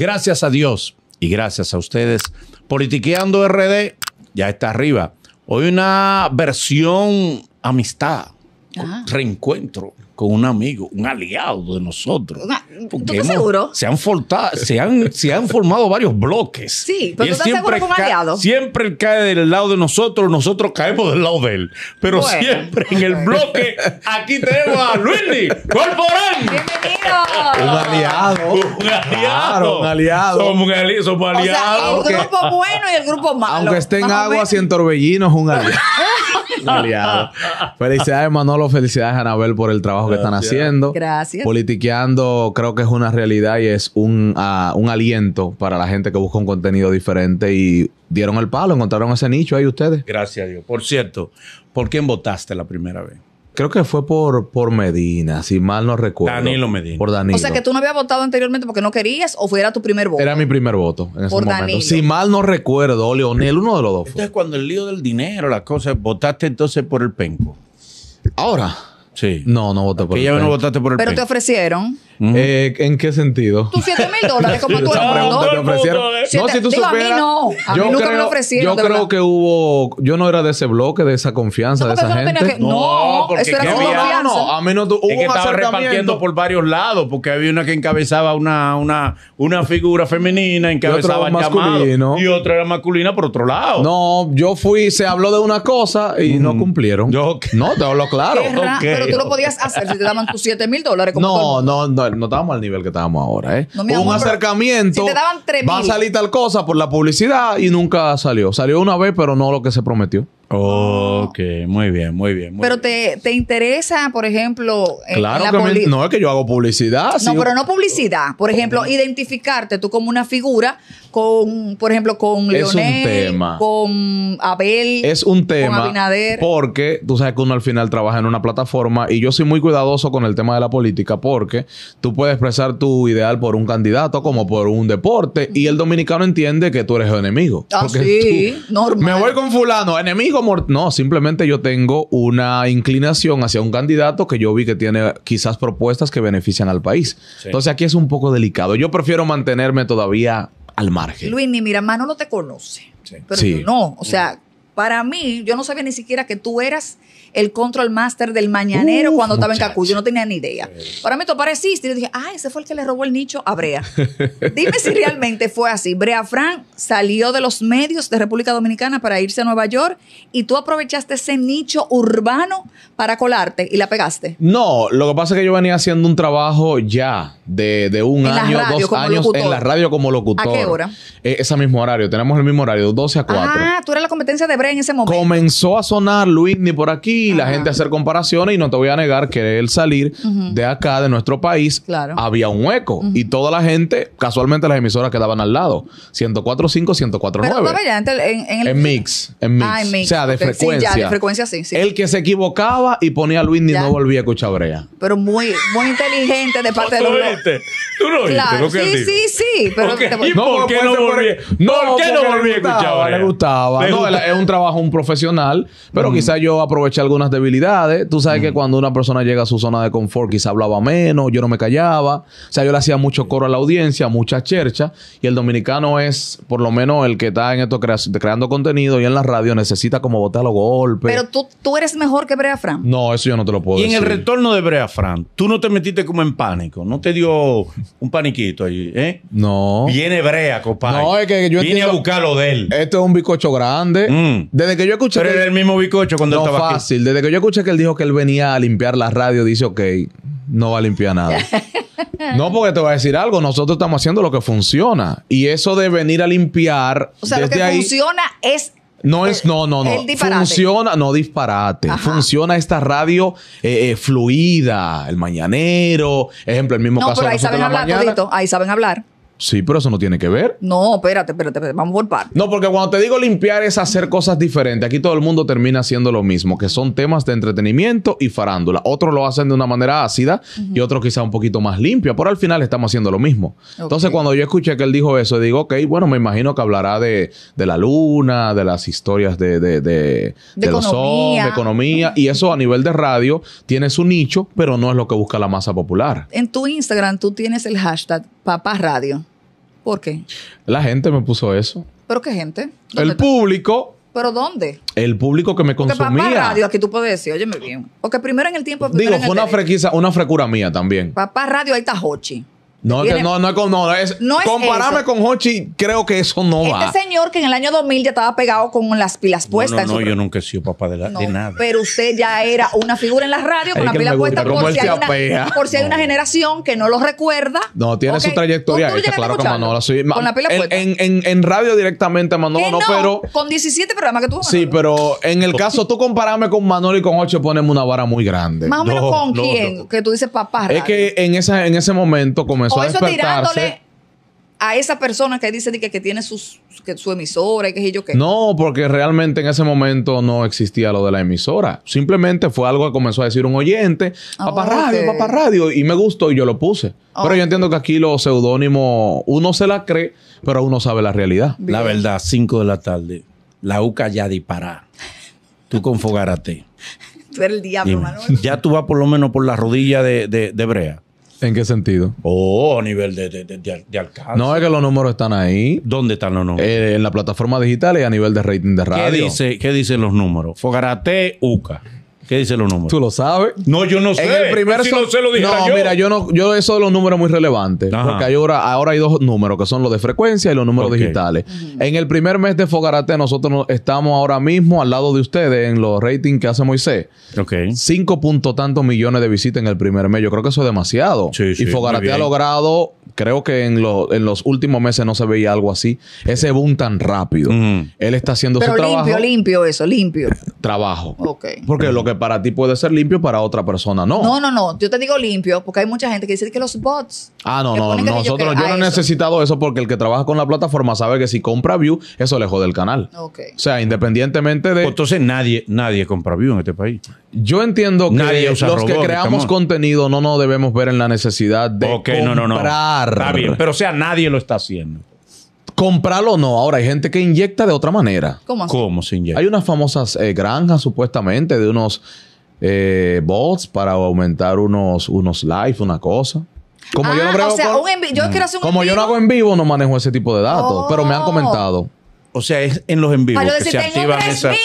Gracias a Dios y gracias a ustedes. Politiqueando RD ya está arriba. Hoy una versión amistad, ah. reencuentro con un amigo, un aliado de nosotros. Ah, ¿Tú estás seguro? Se han, formado varios bloques. Sí, pero tú estás siempre seguro con aliado. Siempre él cae del lado de nosotros, nosotros caemos del lado de él. Pero siempre en el bloque, aquí tenemos a Luis Corporán. Un aliado. Un aliado. Claro, un aliado. Somos, un aliados. el grupo bueno y el grupo malo. Aunque esté en agua y en un aliado. un aliado. Felicidades, Manolo. Felicidades, Anabel, por el trabajo que están haciendo. Gracias. Politiqueando, creo que es una realidad y es un, ah, un aliento para la gente que busca un contenido diferente y dieron el palo, encontraron ese nicho ahí ustedes. Gracias Dios. Por cierto, ¿por quién votaste la primera vez? Creo que fue por, por Medina, si mal no recuerdo. Danilo Medina. Por Danilo. O sea que tú no habías votado anteriormente porque no querías o fue, era tu primer voto. Era mi primer voto en ese por Danilo. Si mal no recuerdo, Leonel, uno de los dos. Fue. Entonces, cuando el lío del dinero, las cosas, votaste entonces por el penco. Ahora. Sí. No, no voté por el penco. no votaste por el Pero te ofrecieron. Eh, ¿En qué sentido? Tus 7 mil dólares, como tú no, ofrecieron. Eh. No, si tú digo, a mí no. A yo mí nunca creo, me lo ofrecieron. Yo creo que hubo. Yo no era de ese bloque, de esa confianza, de esa gente. no, porque eso no, No, a mí no. es que estaba repartiendo por varios lados, porque había una que encabezaba una, una, una figura femenina, encabezaba y masculino. Y otra era masculina por otro lado. No, yo fui, se habló de una cosa y mm. no cumplieron. No, te hablo claro. pero tú lo podías hacer si te daban tus 7 mil dólares. Como no, no, no no estábamos al nivel que estábamos ahora, ¿eh? un acercamiento. Si te daban 3, va a salir tal cosa por la publicidad y nunca salió. Salió una vez, pero no lo que se prometió. Ok, muy bien, muy bien. pero Te, te interesa, por ejemplo. Eh, claro que no es que yo hago publicidad. No, pero no publicidad. Por ejemplo, identificarte tú como una figura, con, por ejemplo, con Leonel, con Abel, es un tema, porque tú sabes que uno al final trabaja en una plataforma y yo soy muy cuidadoso con el tema de la política porque tú puedes expresar tu ideal por un candidato como por un deporte y el dominicano entiende que tú eres enemigo. Ah, sí, Me voy con fulano, enemigo, no, simplemente yo tengo una inclinación hacia un candidato que yo vi que tiene quizás propuestas que benefician al país. Entonces aquí es un poco delicado. Yo prefiero mantenerme todavía al margen. Luis, ni mano no te conoce. Pero no, o sea, para mí, yo no sabía ni siquiera que tú eras el control master del mañanero cuando estaba en Cacuyo no tenía ni idea. ahora me toparé y yo dije, ah, ese fue el que le robó el nicho a Brea. Dime si realmente fue así. Brea Frank salió de los medios de República Dominicana para irse a Nueva York y tú aprovechaste ese nicho urbano para colarte y la pegaste. No, lo que pasa es que yo venía haciendo un trabajo ya de, un año, dos años en la radio como locutor. ¿A qué hora? E, ese mismo horario, tenemos el mismo horario, 12 a 4. Ah, tú eras la competencia de Brea en ese momento. Comenzó a sonar Luis ni por aquí, la gente hacer comparaciones y no te voy a negar que el salir de acá, de nuestro país, había un hueco y toda la gente, casualmente las emisoras quedaban al lado, 104.5, 104.9. En, en, el... en, mix, en mix. Ah, o sea, de frecuencia. de frecuencia sí, El que se equivocaba y ponía a Luis ni no volvía a escuchar brea. Pero muy, muy inteligente de parte de los... ¿Tú lo Claro. sí, sí, sí, por qué no volví? ¿por a escuchar Le gustaba. es un trabajo, un profesional, pero mm. quizás yo aproveché algunas debilidades. Tú sabes que cuando una persona llega a su zona de confort, quizá hablaba menos, yo no me callaba. O sea, yo le hacía mucho coro a la audiencia, mucha chercha. Y el dominicano es, por lo menos, el que está en esto creando contenido y en la radio necesita como botar los golpes. Pero tú, tú eres mejor que Brea Fran. No, eso yo no te lo puedo decir. Y en el retorno de Brea Fran, tú no te metiste como en pánico, no te dio un paniquito ahí, ¿eh? No. Viene Brea, compadre. No, es que yo Vine a buscarlo de él. Esto es un bicocho grande. Mm. Desde que yo escuché. Pero el mismo bicocho cuando estaba fácil desde que yo escuché que él dijo que él venía a limpiar la radio, dice, ok, no va a limpiar nada. No, porque te voy a decir algo, nosotros estamos haciendo lo que funciona. Y eso de venir a limpiar. O sea, lo que funciona es no es, no, no, no. Funciona, no disparate. Funciona esta radio eh, eh, fluida, el mañanero, ejemplo, el mismo caso ahí saben hablar, ahí saben hablar. Sí, pero eso no tiene que ver. No, espérate, espérate, espérate. vamos por partes. No, porque cuando te digo limpiar es hacer cosas diferentes. Aquí todo el mundo termina haciendo lo mismo, que son temas de entretenimiento y farándula. Otros lo hacen de una manera ácida y otros quizá un poquito más limpia, pero al final estamos haciendo lo mismo. Entonces, cuando yo escuché que él dijo eso, digo, ok, bueno, me imagino que hablará de, la luna, de las historias de, de, de, Los de economía. Y eso a nivel de radio tiene su nicho, pero no es lo que busca la masa popular. En tu Instagram tú tienes el hashtag Papá Radio. ¿Por qué? La gente me puso eso. ¿Pero qué gente? El público. ¿Pero dónde? El público que me consumía. Papá Radio, aquí tú puedes decir, óyeme bien. Porque primero en el tiempo. Digo, fue una, frequiza, una frecura mía también. Papá Radio, ahí está Hochi. No, no, no, no, es, no compararme con Hochi, creo que eso no este va. Este señor que en el año 2000 ya estaba pegado con las pilas puestas. No, yo nunca he sido papá de, nada. Pero usted ya era una figura en la radio con las pilas puestas por, si hay, una, por si hay una generación que no lo recuerda. No, tiene su trayectoria claro, con Manolo. la pila puesta. En, radio directamente Manolo, no, pero... Con 17 programas que tuvo Sí, pero en el caso, tú compararme con Manolo y con Hochi, ponemos una vara muy grande. Más o menos con quién, que tú dices papá Es que en, esa, en ese momento comenzó o eso Tirándole a esa persona que dice que, tiene sus, su emisora y que yo qué. No, porque realmente en ese momento no existía lo de la emisora. Simplemente fue algo que comenzó a decir un oyente, papá radio, papá radio, y me gustó y yo lo puse. pero yo entiendo que aquí los seudónimos, uno se la cree, pero uno sabe la realidad. La verdad, 5 de la tarde, la UCA ya dispara. Tú con tú eres el diablo, Manuel. Ya tú vas por lo menos por la rodilla de, de, de Brea. ¿En qué sentido? Oh, a nivel de, de, de, alcance. No es que los números están ahí. ¿Dónde están los números? Eh, en la plataforma digital y a nivel de rating de radio. ¿Qué, qué dicen los números? Fogarate, UCA. ¿Qué dicen los números? Tú lo sabes. No, yo no sé. En si no sé, yo. mira, yo no, yo eso los números muy relevantes. Porque ahora, ahora hay dos números que son los de frecuencia y los números digitales. En el primer mes de Fogarate, nosotros estamos ahora mismo al lado de ustedes en los ratings que hace Moisés. Ok. Cinco punto tantos millones de visitas en el primer mes. Yo creo que eso es demasiado. Sí, sí, y Fogarate ha logrado creo que en, los últimos meses no se veía algo así. Ese boom tan rápido. Él está haciendo su trabajo pero limpio limpio eso, limpio. Trabajo. Ok. Porque lo que para ti puede ser limpio, para otra persona no. No, no, no. Yo te digo limpio porque hay mucha gente que dice que los bots. Ah, no, no. Nosotros, yo, no he necesitado eso porque el que trabaja con la plataforma sabe que si compra view, eso le jode el canal. Ok. O sea, independientemente de... Pues entonces nadie, nadie compra view en este país. Yo entiendo que los que creamos contenido no nos debemos ver en la necesidad de comprar. pero o sea, nadie lo está haciendo. Comprarlo no. Ahora hay gente que inyecta de otra manera. ¿Cómo, así? ¿Cómo Hay unas famosas eh, granjas supuestamente de unos eh, bots para aumentar unos, unos live, una cosa. Como yo no hago en vivo, no manejo ese tipo de datos, pero me han oh. comentado. O sea, es en los en vivos que se activan esas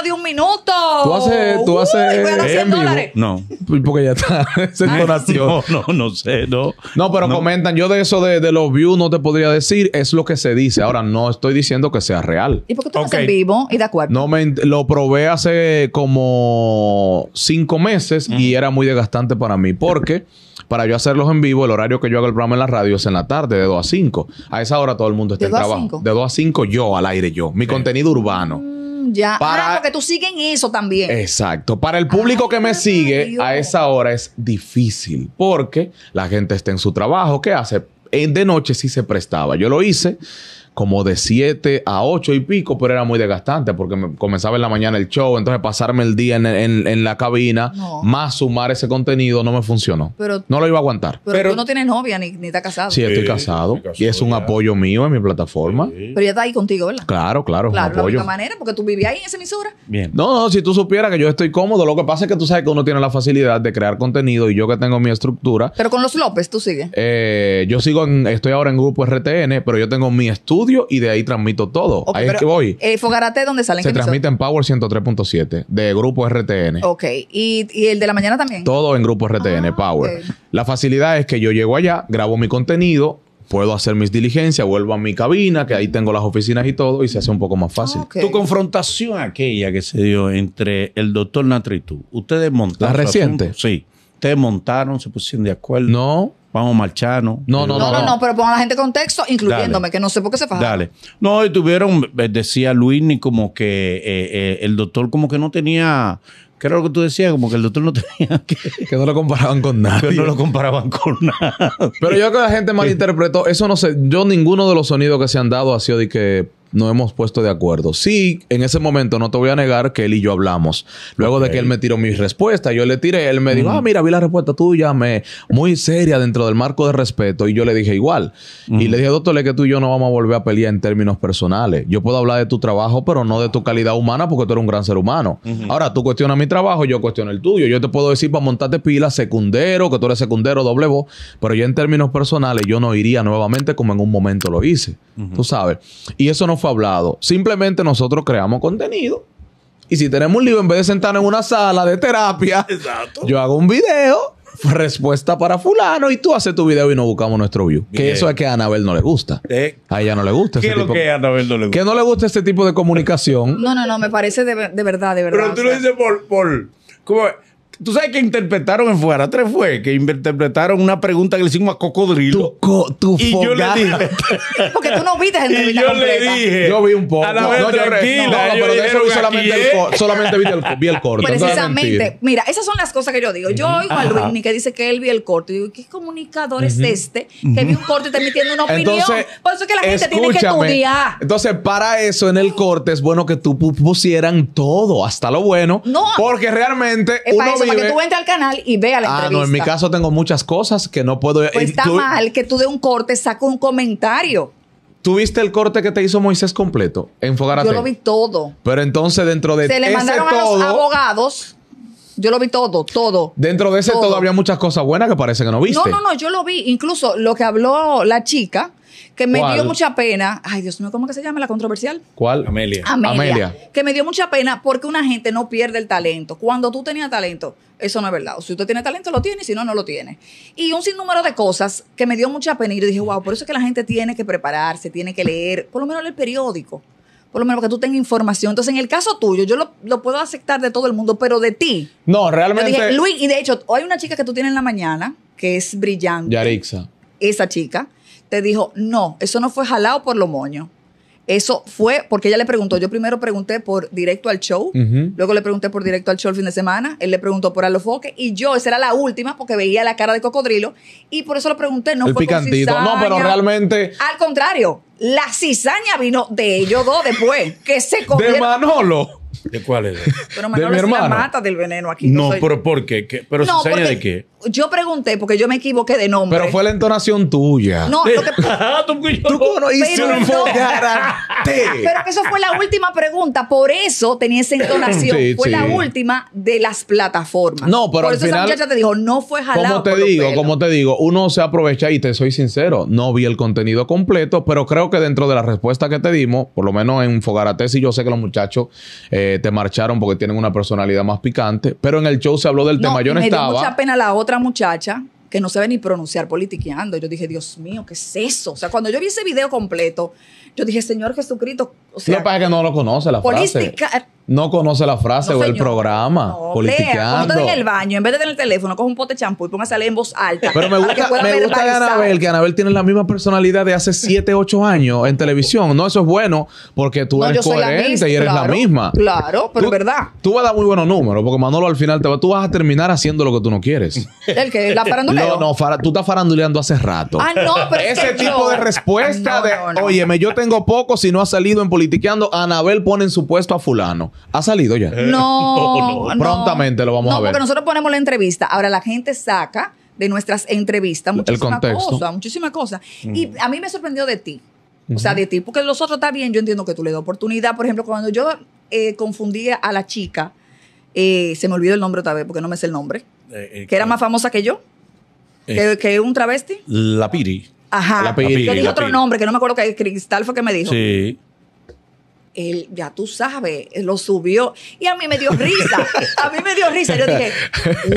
de un minuto. Tú haces. Tú haces en No. Pues, porque ya está. No, no, sé. No, No, pero comentan, yo de eso de, de los views no te podría decir, es lo que se dice. Ahora, no estoy diciendo que sea real. ¿Y por qué tú haces en vivo y de acuerdo? No lo probé hace como cinco meses y era muy desgastante para mí porque para yo hacerlos en vivo, el horario que yo hago el programa en la radio es en la tarde, de 2 a 5. A esa hora todo el mundo está ¿De en trabajo. De 2 a 5 yo al aire yo, mi contenido urbano ya. Ah, Para... que tú sigues eso también. Exacto. Para el público ah, que me sigue a esa hora es difícil porque la gente está en su trabajo. ¿Qué hace? Eh, de noche sí se prestaba. Yo lo hice como de 7 a 8 y pico, pero era muy desgastante porque me comenzaba en la mañana el show, entonces pasarme el día en, la cabina, más sumar ese contenido, no me funcionó. Pero, no lo iba a aguantar. Pero, tú no tienes novia ni, ni estás casado. Sí, estoy casado, y es un apoyo mío en mi plataforma. Pero ya está ahí contigo, ¿verdad? Claro, claro, claro de la manera, porque tú vivías ahí en esa emisora. Bien. No, no, si tú supieras que yo estoy cómodo, lo que pasa es que tú sabes que uno tiene la facilidad de crear contenido y yo que tengo mi estructura. Pero con los López, tú sigues. Eh, yo sigo estoy ahora en grupo RTN, pero yo tengo mi estudio y de ahí transmito todo. ahí es que voy. Eh, Fogarate, ¿dónde salen? Se transmite en Power 103.7 de Grupo RTN. Ok. ¿Y, el de la mañana también? Todo en Grupo RTN, ah, Power. La facilidad es que yo llego allá, grabo mi contenido, puedo hacer mis diligencias, vuelvo a mi cabina, que ahí tengo las oficinas y todo, y se hace un poco más fácil. Tu confrontación aquella que se dio entre el doctor Natri y tú, ustedes montaron. ¿La reciente? sí. Ustedes montaron, se pusieron de acuerdo. No, vamos a eh, No, no, no, no, pero pongan a la gente contexto, incluyéndome, que no sé por qué se fajaron. Dale. No, y tuvieron, eh, decía Luis, ni como que eh, el doctor como que no tenía... ¿Qué era lo que tú decías? Como que el doctor no tenía que... no lo comparaban con nadie. Que no lo comparaban con nada. Pero yo creo que la gente malinterpretó. Eso no sé. Yo ninguno de los sonidos que se han dado ha sido de que no hemos puesto de acuerdo. Sí, en ese momento no te voy a negar que él y yo hablamos. Luego de que él me tiró mi respuesta, yo le tiré, él me dijo, ah, mira, vi la respuesta tuya, me muy seria dentro del marco de respeto. Y yo le dije igual. Y le dije, doctor, que tú y yo no vamos a volver a pelear en términos personales. Yo puedo hablar de tu trabajo, pero no de tu calidad humana porque tú eres un gran ser humano. Ahora, tú cuestionas mi trabajo, yo cuestiono el tuyo. Yo te puedo decir para montarte pila, secundero, que tú eres secundero, doble voz, pero yo en términos personales, yo no iría nuevamente como en un momento lo hice. Tú sabes. Y eso no fue hablado. Simplemente nosotros creamos contenido. Y si tenemos un libro, en vez de sentarnos en una sala de terapia, yo hago un video, respuesta para fulano, y tú haces tu video y nos buscamos nuestro view. Que eso es que a Anabel no le gusta. Eh, a ella no le gusta. ese que no le gusta? este tipo de comunicación. No, no, no, me parece de, verdad, de verdad. Pero tú lo dices por... Tú sabes que interpretaron en Fuera 3 fue que interpretaron una pregunta que le hicimos a Cocodrilo. Tu, co, y yo le dije. Porque tú no viste en Y yo le dije. Yo vi un poco. No la no, no, No, pero de eso vi solamente, el corte, solamente vi el, corte. Precisamente. Mira, esas son las cosas que yo digo. Yo oigo a Luis que dice que él vi el corte. Y digo, ¿qué comunicador es este que vi un corte y está emitiendo una opinión? Por eso es que la gente tiene que estudiar. Entonces, para eso, en el corte es bueno que tú pusieran todo, hasta lo bueno. No. Porque realmente uno que tú entres al canal y veas la entrevista. Ah, no, en mi caso tengo muchas cosas que no puedo... Pues está mal que tú de un corte saques un comentario. ¿Tuviste el corte que te hizo Moisés completo? Enfogarate. Yo lo vi todo. Pero entonces dentro de Se le mandaron a los abogados. Yo lo vi todo, todo. Dentro de ese todavía todo muchas cosas buenas que parece que no viste. No, no, no, yo lo vi. Incluso lo que habló la chica, que me dio mucha pena. Ay, Dios mío, ¿cómo que se llama la controversial? ¿Cuál? Amelia. Amelia. Que me dio mucha pena porque una gente no pierde el talento. Cuando tú tenías talento, eso no es verdad. si usted tiene talento, lo tiene, si no, no lo tiene. Y un sinnúmero de cosas que me dio mucha pena. Y yo dije, wow, por eso es que la gente tiene que prepararse, tiene que leer, por lo menos el periódico. Por lo menos que tú tengas información. Entonces, en el caso tuyo, yo lo, lo puedo aceptar de todo el mundo, pero de ti. No, realmente. Luis, y de hecho, hay una chica que tú tienes en la mañana que es brillante. Yarixa. Esa chica te dijo, no, eso no fue jalado por lo moño. Eso fue porque ella le preguntó. Yo primero pregunté por directo al show, luego le pregunté por directo al show el fin de semana, él le preguntó por a y yo, esa era la última porque veía la cara de cocodrilo y por eso lo pregunté. No fue Con no, pero realmente. Al contrario, la cizaña vino de ellos dos después, que se comieron. De Manolo. ¿De cuál es? de mi hermano. mata del veneno aquí. No, pero ¿por qué? ¿Pero no, de qué? Yo pregunté porque yo me equivoqué de nombre. Pero fue la entonación tuya. No, lo que... Ah, tú hiciste un Pero que eso fue la última pregunta. Por eso tenía esa entonación. fue la última de las plataformas. No, pero Por al eso final, esa muchacha te dijo, no fue jalado Como te digo, como te digo, uno se aprovecha y te soy sincero. No vi el contenido completo, pero creo que dentro de la respuesta que te dimos, por lo menos en Fogarate, sí yo sé que los muchachos... Eh, te marcharon porque tienen una personalidad más picante. Pero en el show se habló del tema. Yo no me Dio mucha pena la otra muchacha que no sabe ni pronunciar politiqueando. Yo dije, Dios mío, ¿qué es eso? O sea, cuando yo vi ese video completo, yo dije, Señor Jesucristo. O sea, lo que pasa que no lo conoce la frase no conoce la frase o el programa. No, en el baño, en vez de tener el teléfono, coge un pote de champú y póngase a leer en voz alta. Pero me gusta, me gusta de Anabel, que Anabel tiene la misma personalidad de hace 7, 8 años en televisión. No, eso es bueno porque tú eres coherente y eres la misma. Claro, pero es verdad. Tú vas a dar muy buenos números porque Manolo al final te tú vas a terminar haciendo lo que tú no quieres. ¿El que ¿La faranduleo? No, no, tú estás faranduleando hace rato. Ah, no, pero Ese tipo de respuesta ah, de, óyeme, yo tengo poco si no ha salido en politiqueando, Anabel pone en su puesto a fulano. ¿Ha salido ya? Eh, no, Prontamente lo vamos a ver. porque nosotros ponemos la entrevista. Ahora la gente saca de nuestras entrevistas muchísimas cosas, muchísimas cosas. Y a mí me sorprendió de ti. O sea, de ti, porque los otros está bien, yo entiendo que tú le das oportunidad. Por ejemplo, cuando yo eh, confundía a la chica, eh, se me olvidó el nombre otra vez porque no me sé el nombre, eh, que era más famosa que yo, que, un travesti. La Piri. Ajá. La Piri. Yo dije otro nombre que no me acuerdo que Cristal fue que me dijo. Sí él, ya tú sabes, lo subió. Y a mí me dio risa. A mí me dio risa. Yo dije,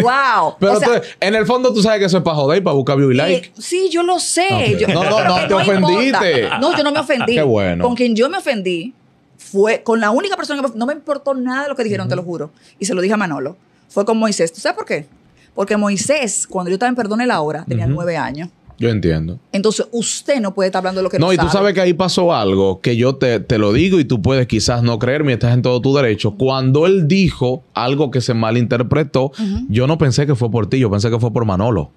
wow. Pero en el fondo tú sabes que eso es para joder, y para buscar view y eh, like. sí, yo lo sé. no, no, no, te ofendiste. No, yo no me ofendí. Ah, qué bueno. Con quien yo me ofendí fue con la única persona que me, no me importó nada de lo que dijeron, te lo juro. Y se lo dije a Manolo. Fue con Moisés. ¿Tú sabes por qué? Porque Moisés, cuando yo también en la Hora, tenía nueve años. Yo entiendo. Entonces usted no puede estar hablando de lo que no No, y tú sabes que ahí pasó algo que yo te, lo digo y tú puedes quizás no creerme, estás en todo tu derecho. Cuando él dijo algo que se malinterpretó, yo no pensé que fue por ti, yo pensé que fue por Manolo.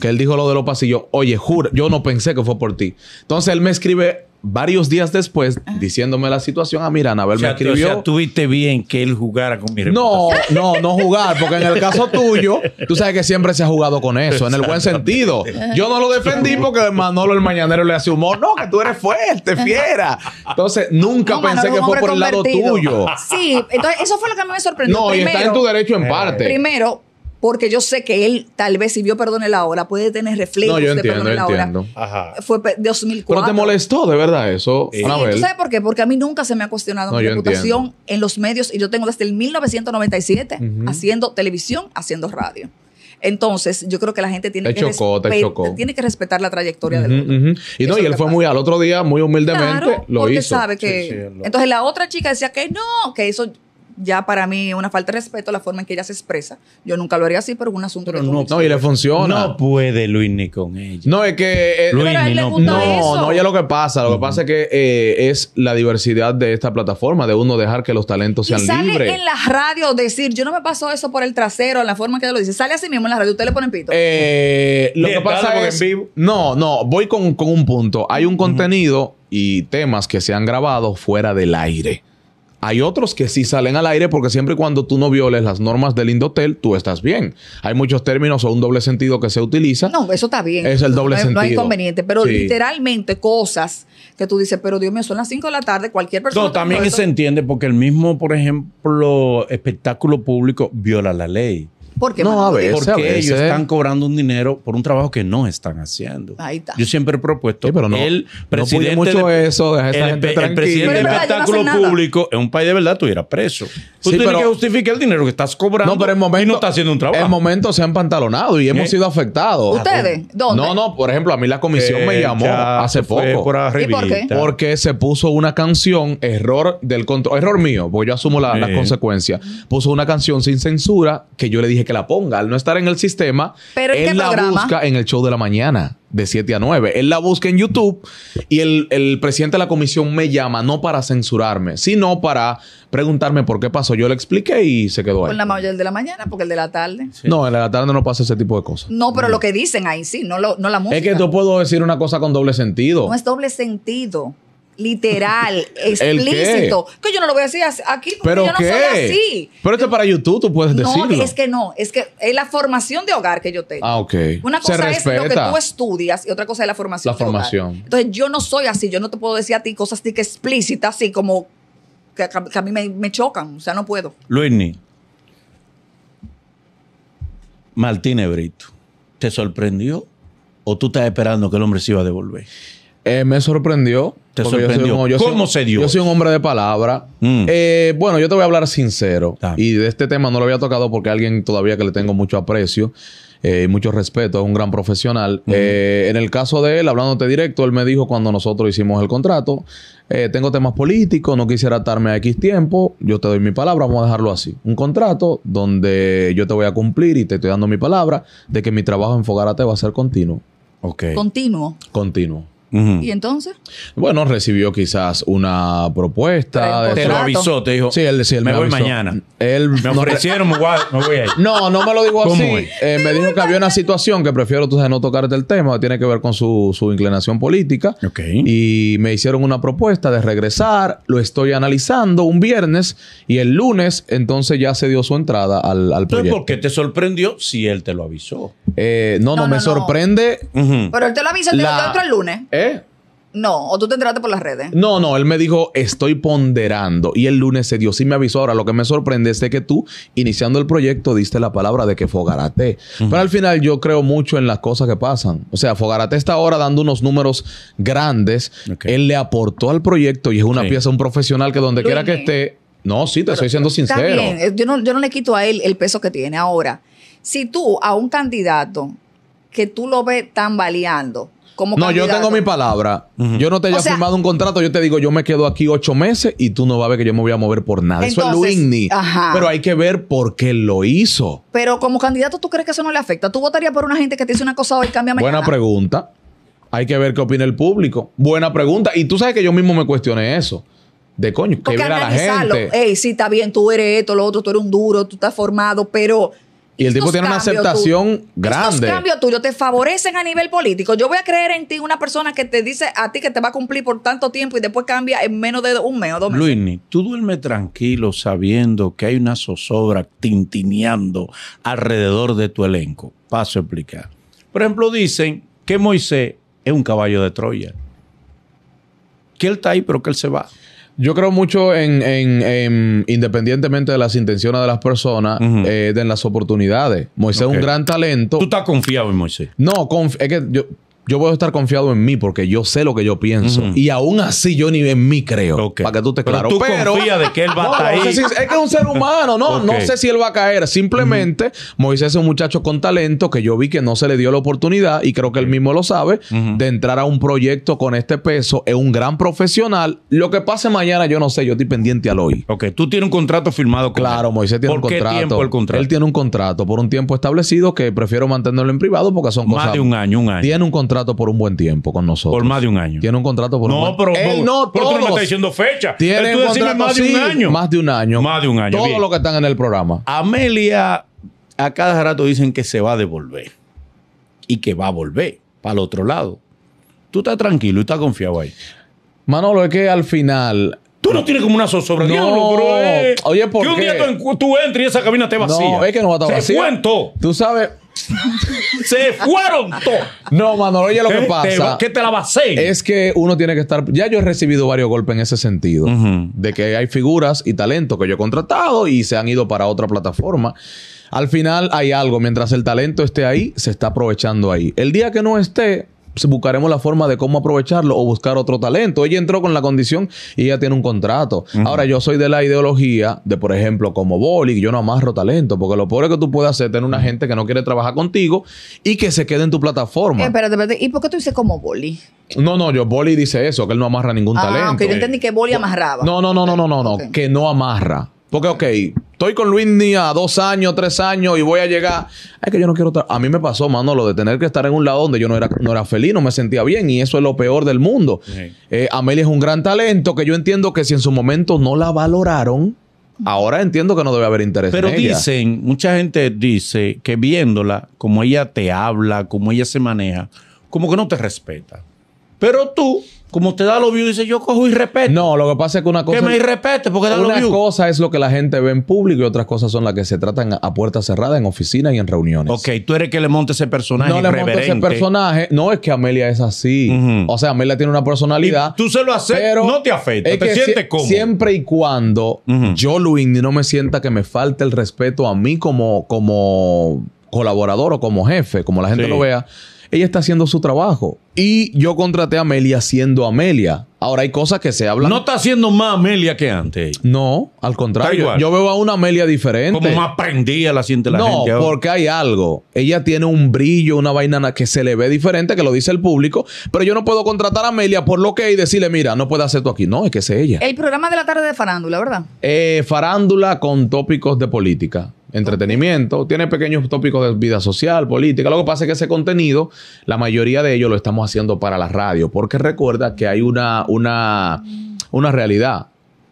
Que él dijo lo de los pasillos, oye, juro, yo no pensé que fue por ti. Entonces él me escribe varios días después diciéndome la situación. a ah, mira, a me escribió. tuviste bien que él jugara con mi No, no, no jugar, porque en el caso tuyo, tú sabes que siempre se ha jugado con eso, en el buen sentido. Yo no lo defendí porque Manolo el mañanero le hace humor. No, que tú eres fuerte, fiera. Entonces, nunca pensé que fue por el lado tuyo. Sí, entonces eso fue lo que me sorprendió. No, y está en tu derecho en parte. Primero, porque yo sé que él tal vez si vio perdón en la hora puede tener reflejos no, yo entiendo, de perdón en la hora. Ajá. Fue 2004. Pero te molestó de verdad eso, sí. ¿Tú sabes por qué? Porque a mí nunca se me ha cuestionado mi reputación en los medios y yo tengo desde el 1997 haciendo televisión, haciendo radio. Entonces, yo creo que la gente tiene, te que, chocó, te chocó. tiene que respetar la trayectoria del otro. Y no, y él fue muy al otro día, muy humildemente, lo porque Sabe que, Entonces, la otra chica decía que no, que eso ya para mí una falta de respeto la forma en que ella se expresa. Yo nunca lo haría así, pero es un asunto no, no, y le funciona. No puede Luis ni con ella. No, es que... no, no, ya lo que pasa, lo que pasa es que eh, es la diversidad de esta plataforma, de uno dejar que los talentos sean y sale en la radio decir, yo no me paso eso por el trasero, en la forma que ella lo dice. Sale así mismo en la radio, usted le pone pito. Eh, lo que pasa es... En vivo? No, no, voy con, un punto. Hay un contenido y temas que se han grabado fuera del aire. Hay otros que sí salen al aire porque siempre y cuando tú no violes las normas del Indotel, tú estás bien. Hay muchos términos o un doble sentido que se utiliza. No, eso está bien. Es el doble sentido. No hay inconveniente, pero literalmente cosas que tú dices, pero Dios mío, son las 5 de la tarde, cualquier persona. No, también se entiende porque el mismo, por ejemplo, espectáculo público viola la ley. ¿Por qué? No, Porque ellos están cobrando un dinero por un trabajo que no están haciendo. Yo siempre he propuesto. que El presidente. mucho eso, esa El del espectáculo público en un país de verdad estuviera preso. Tú tienes que justificar el dinero que estás cobrando no, pero el momento, no está haciendo un trabajo. En momento se han pantalonado y hemos sido afectados. ¿Ustedes? Ah, ¿Dónde? No, no. Por ejemplo, a mí la comisión me llamó hace poco. Por ¿Y qué? Porque se puso una canción, error del control. Error mío, porque yo asumo las consecuencias. Puso una canción sin censura que yo le dije que la ponga. Al no estar en el sistema, ¿Pero él la busca en el show de la mañana, de 7 a 9. Él la busca en YouTube y el, presidente de la comisión me llama, no para censurarme, sino para preguntarme por qué pasó. Yo le expliqué y se quedó ahí. Con la mayoría de la mañana, porque el de la tarde. No, el de la tarde no pasa ese tipo de cosas. No, pero lo que dicen ahí sí, no, lo, no la música. Es que yo puedo decir una cosa con doble sentido. No es doble sentido literal, explícito. Que yo no lo voy a decir aquí porque ¿Pero yo no soy así. Pero esto es para YouTube, tú puedes decirlo. No, es que no. Es que es la formación de hogar que yo tengo. Ah, Una cosa es lo que tú estudias y otra cosa es la formación. La formación. Entonces, yo no soy así. Yo no te puedo decir a ti cosas así que explícitas, así como que, a mí me, chocan. O sea, no puedo. Luisni. ...Martín Brito, ¿te sorprendió o tú estás esperando que el hombre se iba a devolver? Eh, me sorprendió ¿Cómo se dio? Yo soy un hombre de palabra. Mm. Eh, bueno, yo te voy a hablar sincero. Y de este tema no lo había tocado porque alguien todavía que le tengo mucho aprecio. Eh, y mucho respeto, es un gran profesional. Eh, en el caso de él, hablándote directo, él me dijo cuando nosotros hicimos el contrato, tengo temas políticos, no quisiera atarme a X tiempo, yo te doy mi palabra, vamos a dejarlo así. Un contrato donde yo te voy a cumplir y te estoy dando mi palabra de que mi trabajo en Fogarate va a ser continuo. Okay. Continuo. Continuo. ¿Y entonces? Bueno, recibió quizás una propuesta. Te lo avisó, te dijo. Sí, él decía, me, voy mañana. Él, me ofrecieron, me voy, a ir. No, no me lo digo así. Eh, me dijo que había una situación que prefiero entonces no tocarte el tema, tiene que ver con su, inclinación política. Y me hicieron una propuesta de regresar, lo estoy analizando un viernes y el lunes entonces ya se dio su entrada al, al proyecto. Entonces, ¿por qué te sorprendió si él te lo avisó? Eh, no, no, me sorprende. Pero él te lo avisa el, otro el lunes. ¿Eh? No, o tú te enteraste por las redes. No, no, él me dijo, estoy ponderando. Y el lunes se dio, sí me avisó. Ahora, lo que me sorprende es que tú, iniciando el proyecto, diste la palabra de que Fogarate. Pero al final yo creo mucho en las cosas que pasan. O sea, Fogarate está ahora dando unos números grandes. Él le aportó al proyecto y es una pieza, un profesional que donde quiera que esté. No, sí, te estoy siendo sincero. Yo, no, yo no le quito a él el peso que tiene ahora. Si tú a un candidato que tú lo ves tambaleando, no, yo tengo mi palabra. Yo no te haya firmado un contrato, yo te digo, yo me quedo aquí ocho meses y tú no vas a ver que yo me voy a mover por nada. Eso es lo Pero hay que ver por qué lo hizo. Pero como candidato, ¿tú crees que eso no le afecta? ¿Tú votarías por una gente que te hizo una cosa hoy y cambia mañana? Buena pregunta. Hay que ver qué opina el público. Buena pregunta. Y tú sabes que yo mismo me cuestioné eso. De coño, que era la gente. Ey, sí, está bien, tú eres esto, lo otro, tú eres un duro, tú estás formado, pero y el tipo tiene una aceptación grande. Estos cambios tuyos te favorecen a nivel político. Yo voy a creer en ti una persona que te dice a ti que te va a cumplir por tanto tiempo y después cambia en menos de un mes o dos meses. Luini, tú duermes tranquilo sabiendo que hay una zozobra tintineando alrededor de tu elenco. Paso a explicar. Por ejemplo, dicen que Moisés es un caballo de Troya. Que él está ahí, pero que él se va. Yo creo mucho en, en, independientemente de las intenciones de las personas, eh, de las oportunidades. Moisés es un gran talento. ¿Tú estás confiado en Moisés? No, es que yo yo puedo estar confiado en mí porque yo sé lo que yo pienso. Y aún así yo ni en mí creo. Para que tú te claro. Pero tú confías de que él va a caer. es que es un ser humano, ¿no? No sé si él va a caer. Simplemente Moisés es un muchacho con talento que yo vi que no se le dio la oportunidad y creo que él mismo lo sabe de entrar a un proyecto con este peso. Es un gran profesional. Lo que pase mañana yo no sé. Yo estoy pendiente al hoy. Ok. Tú tienes un contrato firmado con Claro, Moisés tiene ¿Por un contrato. Tiempo el contrato. Él tiene un contrato por un tiempo establecido que prefiero mantenerlo en privado porque son cosas... Más de un año, un año. Tiene un contrato contrato por un buen tiempo con nosotros. Por más de un año. Tiene un contrato por un buen tiempo. Pero, eh, no, pero tú no me diciendo fecha. Tiene más de un año. más de un año. Más de un año. Todos los que están en el programa. Amelia, a cada rato dicen que se va a devolver y que va a volver para el otro lado. Tú estás tranquilo y estás confiado ahí. Manolo, es que al final Tú no tienes como una zozobra. No, no, bro. Eh. Oye, ¿por que un día tú, entres y esa cabina te vacía. No, es que no va a estar vacía. Se cuento. Tú sabes. Se fueron todos. No, Manolo, oye lo que pasa. Te, te la hacer? Es que uno tiene que estar. Ya yo he recibido varios golpes en ese sentido. De que hay figuras y talento que yo he contratado y se han ido para otra plataforma. Al final hay algo. Mientras el talento esté ahí, se está aprovechando ahí. El día que no esté, buscaremos la forma de cómo aprovecharlo o buscar otro talento. Ella entró con la condición y ya tiene un contrato. Ahora, yo soy de la ideología de, por ejemplo, como boli, yo no amarro talento, porque lo pobre que tú puedes hacer es tener una gente que no quiere trabajar contigo y que se quede en tu plataforma. Eh, espérate, ¿Y por qué tú dices como boli? No, no, yo, Boli dice eso, que él no amarra ningún ah, talento. Ah, yo entendí que Boli amarraba. No, no, no, no, no, no, que no amarra. Porque, ok, estoy con ni a dos años, tres años y voy a llegar. Es que yo no quiero. A mí me pasó, mano, lo de tener que estar en un lado donde yo no era, no era feliz, no me sentía bien y eso es lo peor del mundo. Eh, Amelia es un gran talento que yo entiendo que si en su momento no la valoraron, ahora entiendo que no debe haber interés. Pero en dicen, mucha gente dice que viéndola, como ella te habla, como ella se maneja, como que no te respeta. Pero tú como usted da los views, dice yo cojo y respeto. No, lo que pasa es que una cosa. Que me porque da Una cosa es lo que la gente ve en público y otras cosas son las que se tratan a puerta cerrada, en oficinas y en reuniones. Ok, tú eres que le monte ese personaje. No le monte ese personaje. No es que Amelia es así. O sea, Amelia tiene una personalidad. tú se lo aceptas, no te afecta. te sientes Siempre y cuando yo yo, no me sienta que me falte el respeto a mí como, como colaborador o como jefe, como la gente lo vea ella está haciendo su trabajo. Y yo contraté a Amelia siendo Amelia. Ahora hay cosas que se hablan. No está haciendo más Amelia que antes. No, al contrario. Yo veo a una Amelia diferente. Como más prendida la siente la gente. No, porque hay algo. Ella tiene un brillo, una vaina que se le ve diferente, que lo dice el público. Pero yo no puedo contratar a Amelia por lo que y decirle, mira, no puede hacer tú aquí. No, es que es ella. El programa de la tarde de Farándula, ¿verdad? Eh, farándula con tópicos de política entretenimiento, tiene pequeños tópicos de vida social, política. Lo que pasa es que ese contenido, la mayoría de ellos lo estamos haciendo para la radio, porque recuerda que hay una, una, una realidad.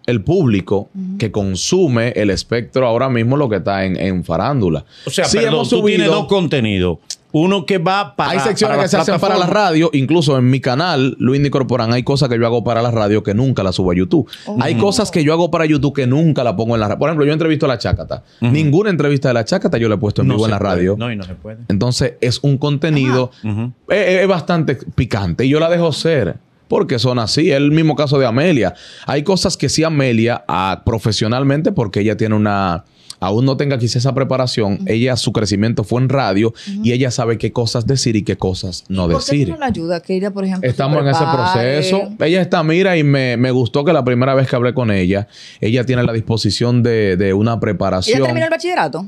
El público que consume el espectro ahora mismo lo que está en, farándula. O sea, si perdón, hemos dos contenidos uno que va para. Hay secciones que se hacen para la radio, incluso en mi canal, Luis incorporan hay cosas que yo hago para la radio que nunca la subo a YouTube. Oh. Hay cosas que yo hago para YouTube que nunca la pongo en la radio. Por ejemplo, yo entrevisto a la Chácata. Ninguna entrevista de la Chácata yo la he puesto en vivo en la radio. No, y no se puede. Entonces, es un contenido. Eh, eh, es, bastante picante y yo la dejo ser porque son así. El mismo caso de Amelia. Hay cosas que sí Amelia a, profesionalmente porque ella tiene una aún no tenga quizá esa preparación, ella su crecimiento fue en radio y ella sabe qué cosas decir y qué cosas no decir. ¿Por qué ayuda? Que por ejemplo, Estamos en ese proceso. Ella está, mira, y me, gustó que la primera vez que hablé con ella, ella tiene la disposición de, una preparación. ¿Ella terminó el bachillerato?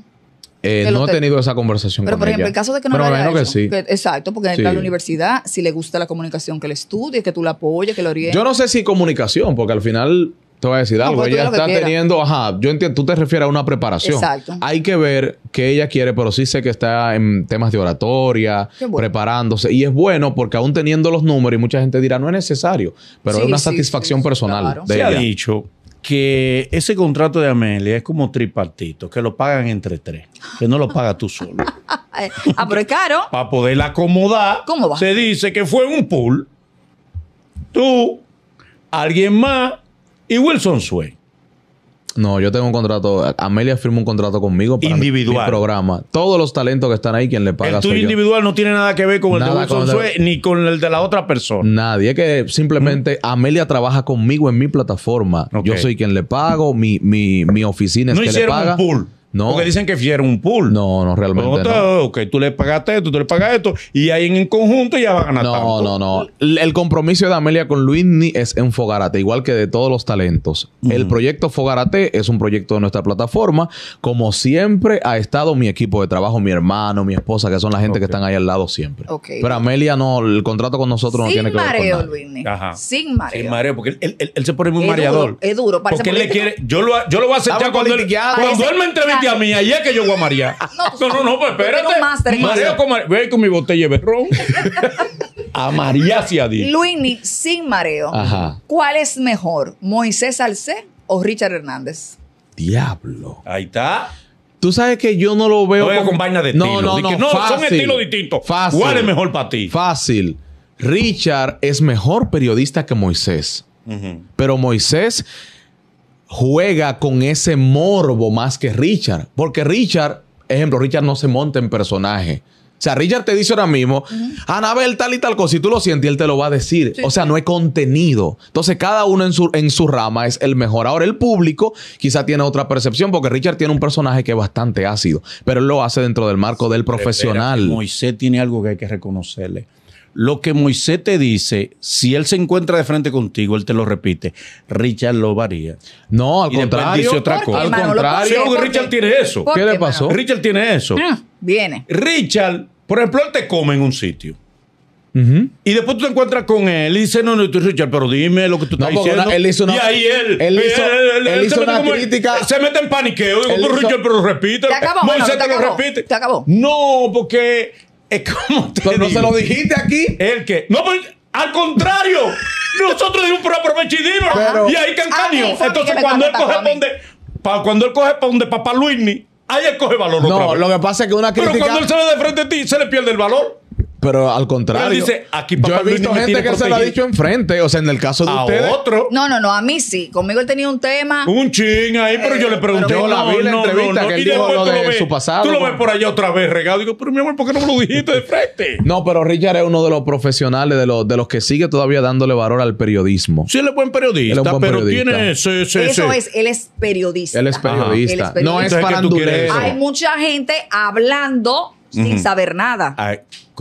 Eh, no he tenido esa conversación pero por ejemplo en caso de que no pero lo haya hecho, que sí. exacto porque entra en la universidad si le gusta la comunicación que le estudie que tú la apoyes que lo oriente. yo no sé si comunicación porque al final te voy a decir algo. Pues, ella está teniendo, ajá, yo entiendo, tú te refieres a una preparación. Exacto. Hay que ver qué ella quiere, pero sí sé que está en temas de oratoria, preparándose. Y es bueno porque aún teniendo los números, y mucha gente dirá, no es necesario, pero es una satisfacción personal. De Se ha dicho que ese contrato de Amelia es como tripartito, que lo pagan entre tres, que no lo paga tú solo. Eh, ah, pero es caro. Para poder acomodar, se dice que fue un pool. Tú, alguien más ¿Y Wilson Sue? No, yo tengo un contrato. Amelia firma un contrato conmigo para individual. programa. Todos los talentos que están ahí, quien le paga. El tuyo individual no tiene nada que ver con el de Wilson Sue ni con el de la otra persona. Nadie. Es que simplemente mm. Amelia trabaja conmigo en mi plataforma. Yo soy quien le pago, mi, oficina es quien le paga. No. Porque dicen que hicieron un pool. No, no, realmente. no. Ok, tú le pagaste esto, tú le pagas esto, y ahí en conjunto ya va a ganar. No, no, no. El compromiso de Amelia con Luisni es en Fogarate, igual que de todos los talentos. El proyecto Fogarate es un proyecto de nuestra plataforma. Como siempre, ha estado mi equipo de trabajo, mi hermano, mi esposa, que son la gente que están ahí al lado siempre. Pero Amelia no, el contrato con nosotros no tiene que ver. Con Luisni. Ajá. Sin mareo. Sin mareo, porque él, se pone muy mareador. es duro, parece porque él le quiere. Yo lo, yo voy a aceptar cuando él, cuando él me entrevista a mí ayer es que yo voy a marear. No, no, no, pues espérate. Mareo con con mi botella de ron. a marear se Dios. Luini, sin mareo. Ajá. ¿Cuál es mejor, Moisés Salcé o Richard Hernández? Diablo. Ahí está. Tú sabes que yo no lo veo. No con, vaina de estilo. No, no, no. no son estilos distintos. ¿Cuál es mejor para ti? Fácil. Richard es mejor periodista que Moisés. Pero Moisés juega con ese morbo más que Richard. Porque Richard, ejemplo, Richard no se monta en personaje. O sea, Richard te dice ahora mismo, Anabel tal y tal cosa, si tú lo sientes, él te lo va a decir. o sea, no es contenido. Entonces, cada uno en su, en su rama es el mejor. Ahora, el público quizá tiene otra percepción, porque Richard tiene un personaje que es bastante ácido, pero él lo hace dentro del marco del profesional. Moisés tiene algo que hay que reconocerle. Lo que Moisés te dice, si él se encuentra de frente contigo, él te lo repite. Richard lo varía. No, al contrario. Dice otra cosa. Al contrario. Richard tiene eso. ¿Qué le pasó? Richard tiene eso. Ah, viene. Richard, por ejemplo, él te come en un sitio. Y después tú te encuentras con él y dice, no, no, tú Richard, pero dime lo que tú estás diciendo. él hizo una, y ahí él, él, hizo, se una crítica. Se mete en paniqueo. Digo, pero pues, Richard, pero repite. Te acabó. Moisés te, lo repite. Te acabó. No, porque es Pero no se lo dijiste aquí. El que. No, pues, al contrario. nosotros dimos un programa chidino y ahí ah, Cancanio. Entonces, cuando él coge para donde. cuando él coge para donde papá Luisni, ahí él coge valor. No, lo que pasa es que una crítica. Pero cuando él se ve de frente a ti, se le pierde el valor. Pero al contrario. yo he visto gente que se lo ha dicho enfrente. O sea, en el caso de a ustedes. otro. No, no, no. A mí sí. Conmigo él tenía un tema. Un ching ahí, pero yo le eh, pregunté. Yo la vi en la entrevista que él dijo lo de su pasado. Tú lo ves por allá otra vez regado. Digo, pero mi amor, ¿por qué no me lo dijiste de frente? no, pero Richard es uno de los profesionales, de los, de los que sigue todavía dándole valor al periodismo. Sí, él es buen periodista, pero tiene ese, Eso es, él es periodista. Él es periodista. No es para No Hay mucha gente hablando sin saber nada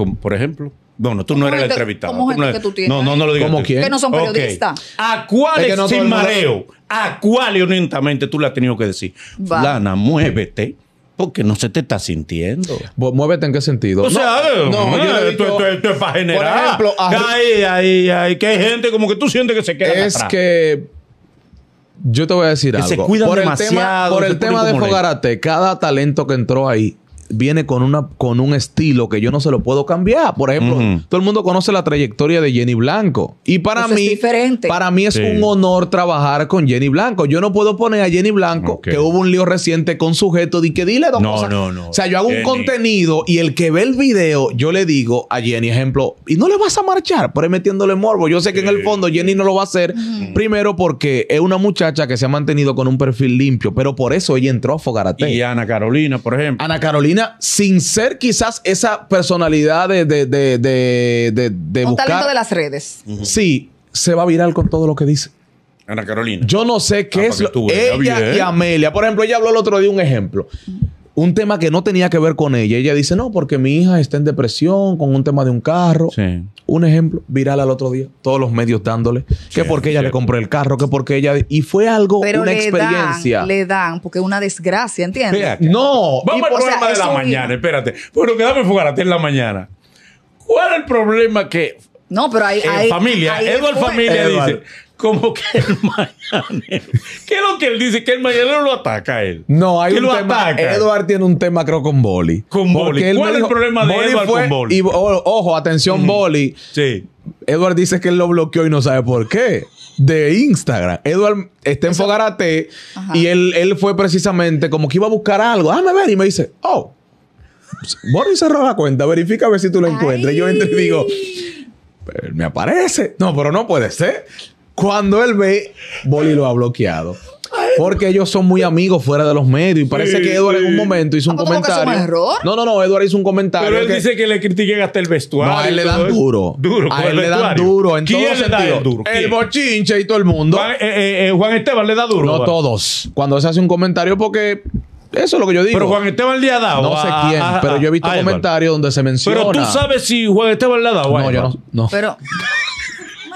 por ejemplo. Bueno, tú no eres el entrevistado. no, no, no, lo digas. ¿Cómo quién? Que no son periodistas. ¿A cuál es sin mareo? ¿A y honestamente tú le has tenido que decir? Lana, muévete. Porque no se te está sintiendo. muévete en qué sentido. O sea, no, no, esto, es para generar. Por ejemplo, que hay gente como que tú sientes que se queda. Es que yo te voy a decir que algo. Se cuidan demasiado, por el tema de Fogarate, cada talento que entró ahí viene con, una, con un estilo que yo no se lo puedo cambiar. Por ejemplo, todo el mundo conoce la trayectoria de Jenny Blanco. Y para pues mí, para mí es un honor trabajar con Jenny Blanco. Yo no puedo poner a Jenny Blanco, que hubo un lío reciente con sujeto y que dile dos no, No, no, O sea, yo hago un contenido y el que ve el video, yo le digo a Jenny, ejemplo, y no le vas a marchar por ahí metiéndole morbo. Yo sé que en el fondo Jenny no lo va a hacer. Primero porque es una muchacha que se ha mantenido con un perfil limpio, pero por eso ella entró a Fogarate. Y Ana Carolina, por ejemplo. Ana Carolina sin ser quizás esa personalidad de, de, de, de, Un talento de las redes. Sí, se va a viral con todo lo que dice. Ana Carolina. Yo no sé qué ah, es. ella y Amelia. Por ejemplo, ella habló el otro día un ejemplo un tema que no tenía que ver con ella. Ella dice, no, porque mi hija está en depresión con un tema de un carro. Un ejemplo viral al otro día, todos los medios dándole, ¿Qué que porque ella le compró el carro, que porque ella... Y fue algo, Pero una le experiencia. Dan, le dan, porque es una desgracia, ¿entiendes? No. Vamos al problema de la mañana, espérate. Bueno, a ti en la mañana. ¿Cuál es el problema que... No, pero hay... familia, Eduardo Familia dice como que el mañanero. ¿Qué es lo que él dice? Que el mañanero lo ataca él. No, hay un tema. Ataca? Edward tiene un tema, creo, con Boli. Con Boli. ¿Cuál es el problema de Edward con Boli? Y, ojo, atención, Boli. Sí. Edward dice que él lo bloqueó y no sabe por qué. De Instagram. Edward está en Fogarate y él, fue precisamente como que iba a buscar algo. Déjame ver. Y me dice, oh. Boli cerró la cuenta. Verifica a ver si tú lo encuentras. Y yo entro y digo, me aparece. No, pero no puede ser. Cuando él ve, Boli lo ha bloqueado. Porque ellos son muy amigos fuera de los medios. Y parece que Eduardo en un momento hizo un comentario. error? No, no, no. Eduardo hizo un comentario. Pero él dice que le critiquen hasta el vestuario. No, a él le dan duro. Duro. A él le dan duro en todo sentido. Duro? El bochinche y todo el mundo. Juan, eh, eh, eh, Esteban le da duro. No todos. Cuando se hace un comentario porque eso es lo que yo digo. Pero Juan Esteban le ha dado. No sé quién, pero yo he visto comentarios donde se menciona. Pero tú sabes si Juan Esteban le ha dado. No, yo no, no. Pero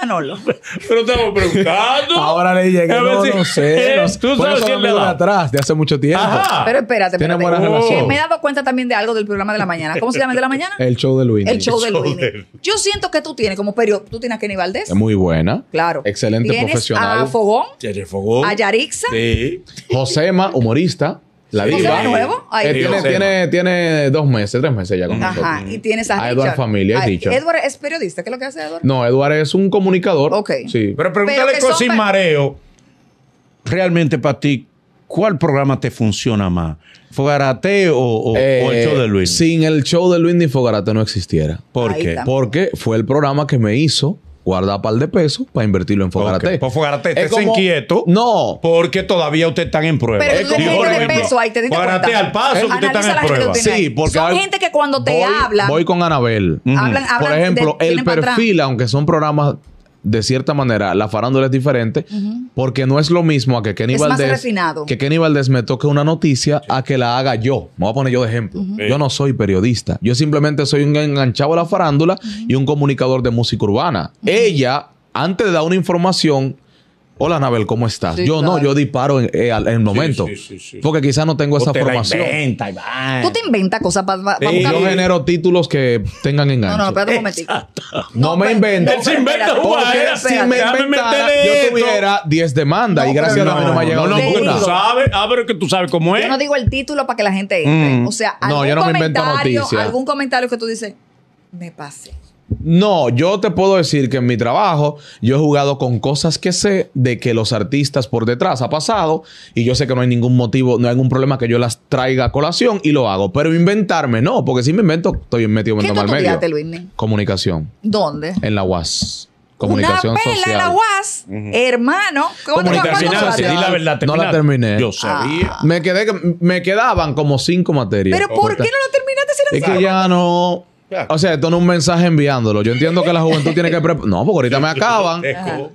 lo Pero estamos preguntando. Ahora le llegué. No, no sé. Eh, tú sabes quién le da. atrás de hace mucho tiempo. Pero espérate, oh. Me he dado cuenta también de algo del programa de la mañana. ¿Cómo se llama el de la mañana? El show de Luis. El show de Luis. Yo siento que tú tienes como periodo. Tú tienes a Kenny Valdés. Es muy buena. Claro. Excelente profesional. A Fogón. Fogón. A Yarixa. Sí. Josema, humorista. La diva. nuevo? Eh, tiene, tiene, tiene, dos meses, tres meses ya con nosotros. Ajá, y tienes a, a Edward Familia he dicho. Edward es periodista, ¿qué es lo que hace Eduardo No, Edward es un comunicador. Ok. Sí. Pero pregúntale con sin mareo. Realmente para ti, ¿cuál programa te funciona más? ¿Fogarate o, o, el eh, show de Luis? Sin el show de Luis ni Fogarate no existiera. ¿Por qué? Porque fue el programa que me hizo guarda un par de pesos para invertirlo en Fogarate. Okay. Fogarate, pues estés inquieto. No. Porque todavía ustedes están en prueba. Pero de peso ahí, te Fogarate al paso, que ustedes están en prueba. Sí, porque hay... gente que cuando te habla. hablan... Voy con Anabel. Por ejemplo, el perfil, aunque son programas de cierta manera, la farándula es diferente porque no es lo mismo a que Kenny que Kenny me toque una noticia a que la haga yo. Me voy a poner yo de ejemplo. Yo no soy periodista. Yo simplemente soy un enganchado a la farándula y un comunicador de música urbana. Ella, antes de dar una información, Hola, Anabel, ¿cómo estás? yo no, yo disparo en, eh, el momento. Porque quizás no tengo esa formación. Tú te inventas cosas para yo genero títulos que tengan enganche. No, no, espérate un No me pues, invento si yo tuviera 10 demandas y gracias a Dios no me ha llegado no, no, sabes, ah, pero que tú sabes cómo es. Yo no digo el título para que la gente entre. Mm. O sea, algún comentario, algún comentario que tú dices, me pase. No, yo te puedo decir que en mi trabajo yo he jugado con cosas que sé de que los artistas por detrás ha pasado y yo sé que no hay ningún motivo, no hay ningún problema que yo las traiga a colación y lo hago. Pero inventarme, no, porque si me invento estoy metido en en el medio. Luis? Comunicación. ¿Dónde? En la UAS. Comunicación en la UAS, hermano. ¿cómo comunicación no la terminé. Yo sabía. Ah. Me, quedé, me quedaban como cinco materias. ¿Pero por qué no lo terminaste? es que ya no o sea, esto no es un mensaje enviándolo. Yo entiendo que la juventud tiene que... No, porque ahorita me acaban.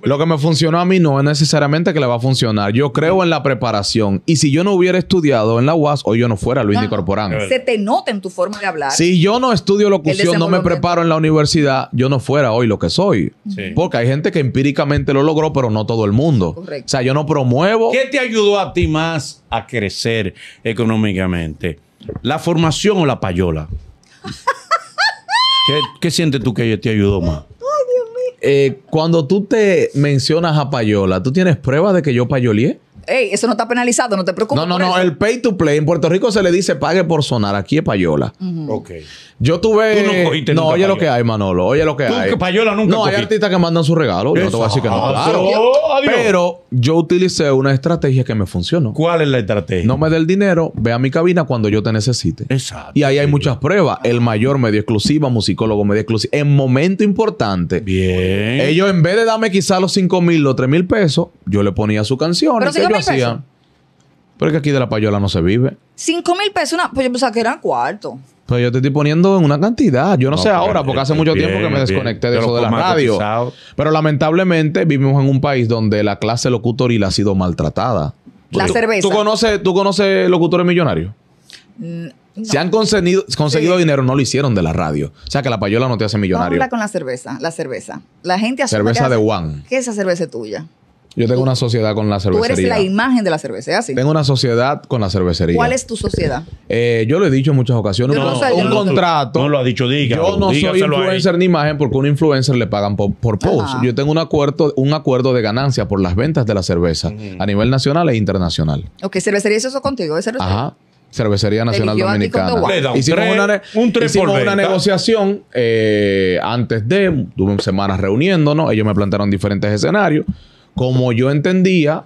Lo que me funcionó a mí no es necesariamente que le va a funcionar. Yo creo en la preparación. Y si yo no hubiera estudiado en la UAS, hoy yo no fuera Luis incorporando. Se te nota en tu forma de hablar. Si yo no estudio locución, no me preparo en la universidad, yo no fuera hoy lo que soy. Porque hay gente que empíricamente lo logró, pero no todo el mundo. O sea, yo no promuevo. ¿Qué te ayudó a ti más a crecer económicamente? ¿La formación o la payola? ¿Qué, sientes tú que ella te ayudó más? Ay, Dios Eh, cuando tú te mencionas a Payola, ¿tú tienes pruebas de que yo payolié? eso no está penalizado, no te preocupes. No, no, no, el pay to play en Puerto Rico se le dice pague por sonar, aquí es payola. Ok. Yo tuve. no oye lo que hay, Manolo, oye lo que hay. payola nunca. No, hay artistas que mandan su regalo, te voy a decir que no. Pero yo utilicé una estrategia que me funcionó. ¿Cuál es la estrategia? No me dé el dinero, ve a mi cabina cuando yo te necesite. Exacto. Y ahí hay muchas pruebas. El mayor medio exclusiva, musicólogo medio exclusiva. En momento importante. Bien. Ellos en vez de darme quizá los 5 mil o 3 mil pesos, yo le ponía su canción. Pero es que aquí de la payola no se vive. Cinco mil pesos, una, pues yo pensaba que eran cuarto. Pues yo te estoy poniendo en una cantidad. Yo no, sé ahora, porque hace mucho tiempo que me desconecté de eso de la radio. Pero lamentablemente vivimos en un país donde la clase locutoril ha sido maltratada. La cerveza. ¿Tú conoces, tú conoces locutores millonarios? Mm, se Si han conseguido, conseguido dinero, no lo hicieron de la radio. O sea que la payola no te hace millonario. con la cerveza, la cerveza. La gente hace Cerveza de Juan. ¿Qué es esa cerveza tuya? Yo tengo una sociedad con la cervecería. Tú eres la imagen de la cervecería, sí. Tengo una sociedad con la cervecería. ¿Cuál es tu sociedad? Eh, yo lo he dicho en muchas ocasiones. un contrato. No lo has dicho, diga Yo no soy influencer ni imagen eh, porque un influencer le pagan por, post. Yo tengo un acuerdo, un acuerdo de ganancia por las ventas de la cerveza a nivel nacional e internacional. Ok, cervecería es eso contigo, cervecería. Ajá. Cervecería Nacional Dominicana. hicimos, una, negociación eh, antes de, tuve semanas reuniéndonos, ellos me plantearon diferentes escenarios como yo entendía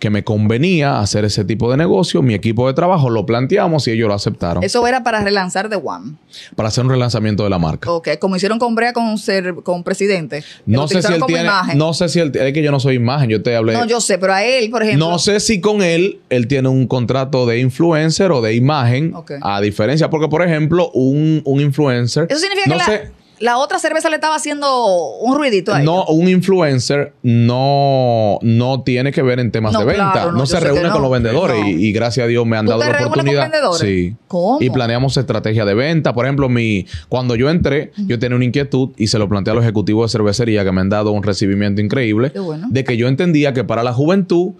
que me convenía hacer ese tipo de negocio, mi equipo de trabajo lo planteamos y ellos lo aceptaron. Eso era para relanzar The One. Para hacer un relanzamiento de la marca. Ok, como hicieron con Brea con, con Presidente. No sé, si él tiene, no sé si él es que yo no soy imagen, yo te hablé. No, yo sé, pero a él, por ejemplo. No sé si con él, él tiene un contrato de influencer o de imagen. A diferencia, porque por ejemplo, un, influencer. Eso significa no que la, sé, la otra cerveza le estaba haciendo un ruidito ahí. No, un influencer no, no tiene que ver en temas de venta. no, se reúne con los vendedores y, gracias a Dios me han dado la oportunidad. Con vendedores? Sí. ¿Cómo? Y planeamos estrategia de venta. Por ejemplo, mi, cuando yo entré, yo tenía una inquietud y se lo planteé a los ejecutivos de cervecería que me han dado un recibimiento increíble de que yo entendía que para la juventud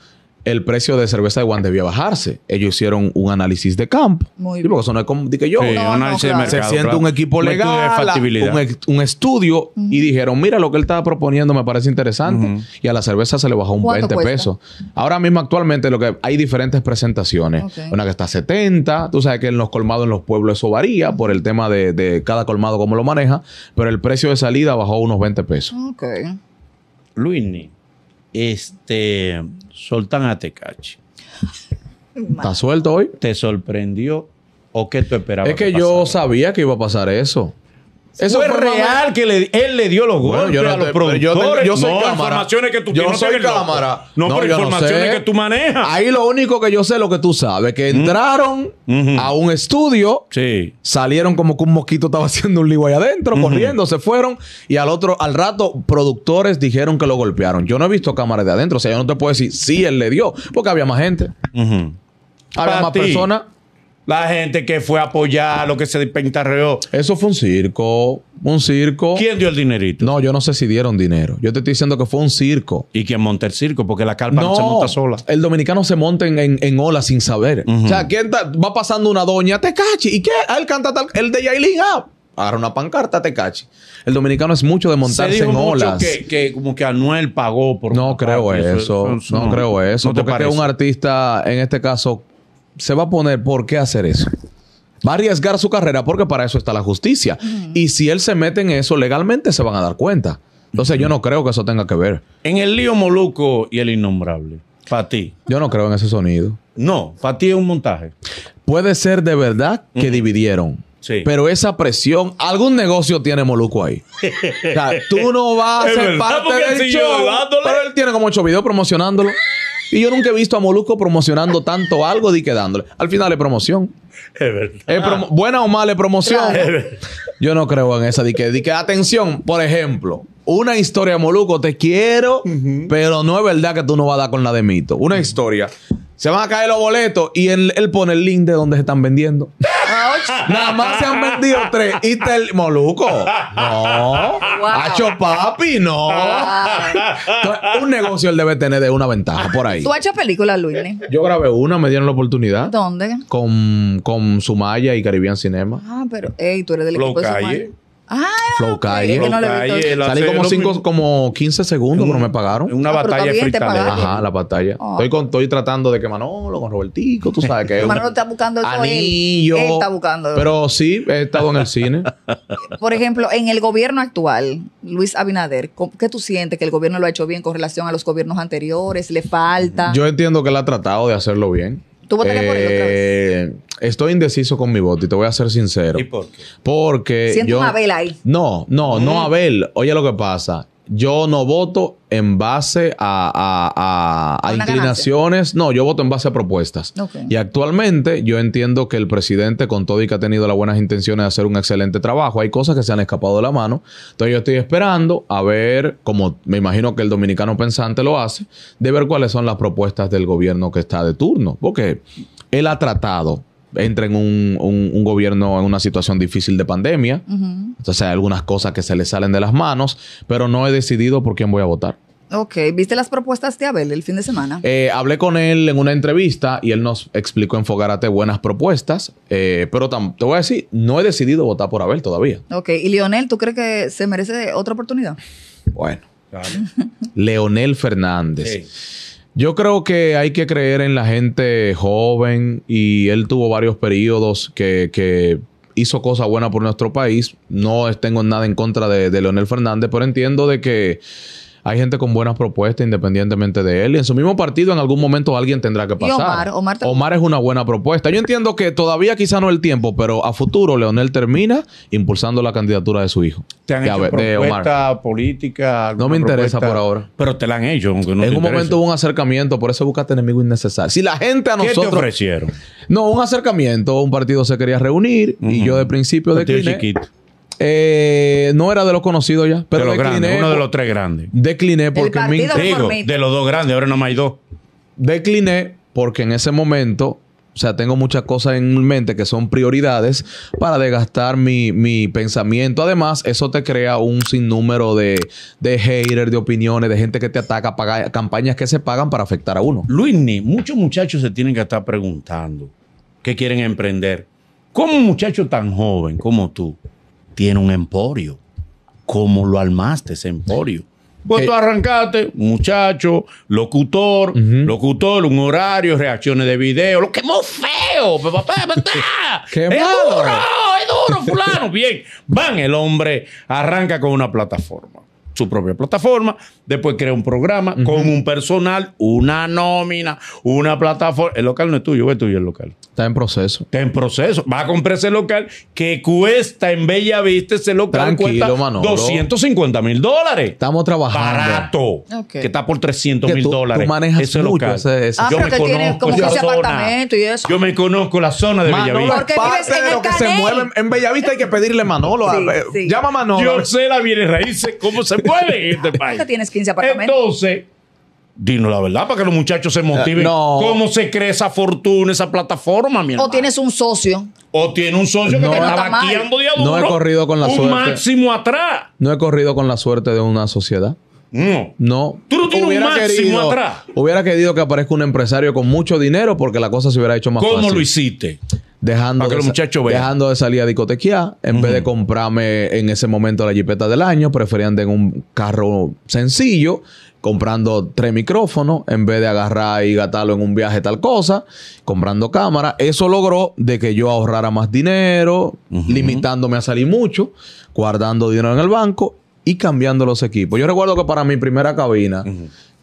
el precio de cerveza de Juan debía bajarse. Ellos hicieron un análisis de campo. Muy bien. Porque eso no es como dije yo. Se siente un equipo legal, un, un, estudio, y dijeron: Mira, lo que él estaba proponiendo me parece interesante. Y a la cerveza se le bajó un 20 pesos. Ahora mismo, actualmente, lo que hay diferentes presentaciones. Una que está a 70. Tú sabes que en los colmados en los pueblos eso varía por el tema de, de cada colmado cómo lo maneja. Pero el precio de salida bajó unos 20 pesos. Ok. Luini, este soltan a Tecachi. ¿Estás suelto hoy? ¿Te sorprendió o qué tú esperabas? Es que, que yo sabía que iba a pasar eso. Eso fue, real que él le dio los golpes yo no, a Yo, no, cámara. informaciones que yo no soy cámara. No, no informaciones que tú manejas. Ahí lo único que yo sé lo que tú sabes, que entraron a un estudio, salieron como que un mosquito estaba haciendo un lío ahí adentro, corriendo, se fueron y al otro al rato productores dijeron que lo golpearon. Yo no he visto cámaras de adentro, o sea, yo no te puedo decir si él le dio, porque había más gente. Había más personas. La gente que fue a apoyar, lo que se pentarreó. Eso fue un circo. Un circo. ¿Quién dio el dinerito? No, yo no sé si dieron dinero. Yo te estoy diciendo que fue un circo. ¿Y quién monta el circo? Porque la calpa no, se monta sola. El dominicano se monta en, en, sin saber. O sea, ¿quién va pasando una doña? Te cachi. ¿Y qué? Ah, él canta El de Yailin. Ah, agarra una pancarta, te cachi. El dominicano es mucho de montarse en mucho olas. Que, como que Anuel pagó por. No creo eso. no, creo eso. porque te parece? un artista, en este caso, se va a poner por qué hacer eso. Va a arriesgar su carrera porque para eso está la justicia. Y si él se mete en eso, legalmente se van a dar cuenta. Entonces yo no creo que eso tenga que ver. En el lío Moluco y el innombrable, para ti. Yo no creo en ese sonido. No, para es un montaje. Puede ser de verdad que dividieron. Sí. Pero esa presión, algún negocio tiene Moluco ahí. o sea, tú no vas a ser parte del show. Pero él tiene como ocho videos promocionándolo. Y yo nunca he visto a Moluco promocionando tanto algo de que dándole. Al final es promoción. Es verdad. buena o mala es promoción. yo no creo en esa dique. que, atención, por ejemplo, una historia Moluco te quiero, pero no es verdad que tú no vas a dar con la de mito. Una historia. Se van a caer los boletos y él, él pone el link de donde se están vendiendo. Nada más se han vendido tres. Y tel... Moluco. No. Hacho papi, no. un negocio él debe tener de una ventaja por ahí. ¿Tú has hecho películas, Luis? Yo grabé una, me dieron la oportunidad. ¿Dónde? Con, con Sumaya y Caribbean Cinema. Ah, pero, ey, tú eres del equipo de Sumaya. Ah, Flow Calle. Salí como, como 15 segundos, pero me pagaron. Una ah, batalla freestyle. Ajá, la batalla. Oh. Estoy, tratando de que Manolo, con Robertico, tú sabes que. Manolo está buscando eso. Él. está buscando. Pero sí, he estado en el cine. Por ejemplo, en el gobierno actual, Luis Abinader, ¿qué tú sientes que el gobierno lo ha hecho bien con relación a los gobiernos anteriores? ¿Le falta? Yo entiendo que él ha tratado de hacerlo bien. ¿Tú votarías por él otra vez? Eh, estoy indeciso con mi voto y te voy a ser sincero. ¿Y por qué? Porque. Siento yo... un Abel ahí. No, no, no mm. Abel. Oye lo que pasa yo no voto en base a, inclinaciones, no, yo voto en base a propuestas. Y actualmente yo entiendo que el presidente, con todo y que ha tenido las buenas intenciones de hacer un excelente trabajo, hay cosas que se han escapado de la mano. Entonces yo estoy esperando a ver, como me imagino que el dominicano pensante lo hace, de ver cuáles son las propuestas del gobierno que está de turno. Porque él ha tratado entra en un, gobierno en una situación difícil de pandemia. Entonces hay algunas cosas que se le salen de las manos, pero no he decidido por quién voy a votar. Ok, ¿viste las propuestas de Abel el fin de semana? Eh, hablé con él en una entrevista y él nos explicó en buenas propuestas, eh, pero te voy a decir, no he decidido votar por Abel todavía. Ok, ¿y Lionel, tú crees que se merece otra oportunidad? Bueno, Leonel Fernández. Yo creo que hay que creer en la gente joven y él tuvo varios periodos que, que hizo cosas buenas por nuestro país. No tengo nada en contra de, de Leonel Fernández, pero entiendo de que hay gente con buenas propuestas independientemente de él. Y en su mismo partido en algún momento alguien tendrá que pasar. Omar, Omar, es una buena propuesta. Yo entiendo que todavía quizá no el tiempo, pero a futuro Leonel termina impulsando la candidatura de su hijo. ¿Te han hecho Omar. política? No me interesa por ahora. Pero te la han hecho. en un momento hubo un acercamiento, por eso buscaste enemigo innecesario. Si la gente a nosotros... ¿Qué te ofrecieron? No, un acercamiento. Un partido se quería reunir y yo de principio de Chiquito eh, no era de los conocidos ya, pero uno de los tres grandes. Decliné porque de los dos grandes, ahora no más hay dos. Decliné porque en ese momento o sea, tengo muchas cosas en mente que son prioridades para desgastar mi, pensamiento. Además, eso te crea un sinnúmero de, haters, de opiniones, de gente que te ataca, campañas que se pagan para afectar a uno. Luisni, muchos muchachos se tienen que estar preguntando qué quieren emprender. ¿Cómo un muchacho tan joven como tú tiene un emporio. ¿Cómo lo armaste ese emporio? Pues tú arrancaste, muchacho, locutor, locutor, un horario, reacciones de video, lo quemó feo, papá, ¡Qué es duro, es duro, fulano. Bien, van, el hombre arranca con una plataforma su propia plataforma, después crea un programa con un personal, una nómina, una plataforma. El local no es tuyo, es tuyo el local. Está en proceso. Está en proceso. Va a comprar ese local que cuesta en Bella Vista, ese local cuesta 250 mil dólares. Estamos trabajando. Barato. Que está por 300 mil dólares. Tú manejas ese local. yo ah, me conozco como apartamento y eso. Yo me conozco la zona de Bellavista. Porque en de que se mueve en Bellavista hay que pedirle Manolo. Llama a Manolo. Yo sé la bienes raíces, cómo se puede te tienes 15 apartamentos. Entonces, dinos la verdad, para que los muchachos se motiven. ¿Cómo se cree esa fortuna, esa plataforma, mi hermano? O tienes un socio. O tiene un socio que te está vaqueando de No he corrido con la un suerte. Un máximo atrás. No he corrido con la suerte de una sociedad. No. No. Tú no tienes hubiera un máximo querido, atrás. Hubiera querido que aparezca un empresario con mucho dinero porque la cosa se hubiera hecho más ¿Cómo fácil. ¿Cómo lo hiciste? Dejando, de, de salir a discotequear, en vez de comprarme en ese momento la jipeta del año, preferían en un carro sencillo, comprando tres micrófonos, en vez de agarrar y gastarlo en un viaje tal cosa, comprando cámara. Eso logró de que yo ahorrara más dinero, limitándome a salir mucho, guardando dinero en el banco y cambiando los equipos. Yo recuerdo que para mi primera cabina,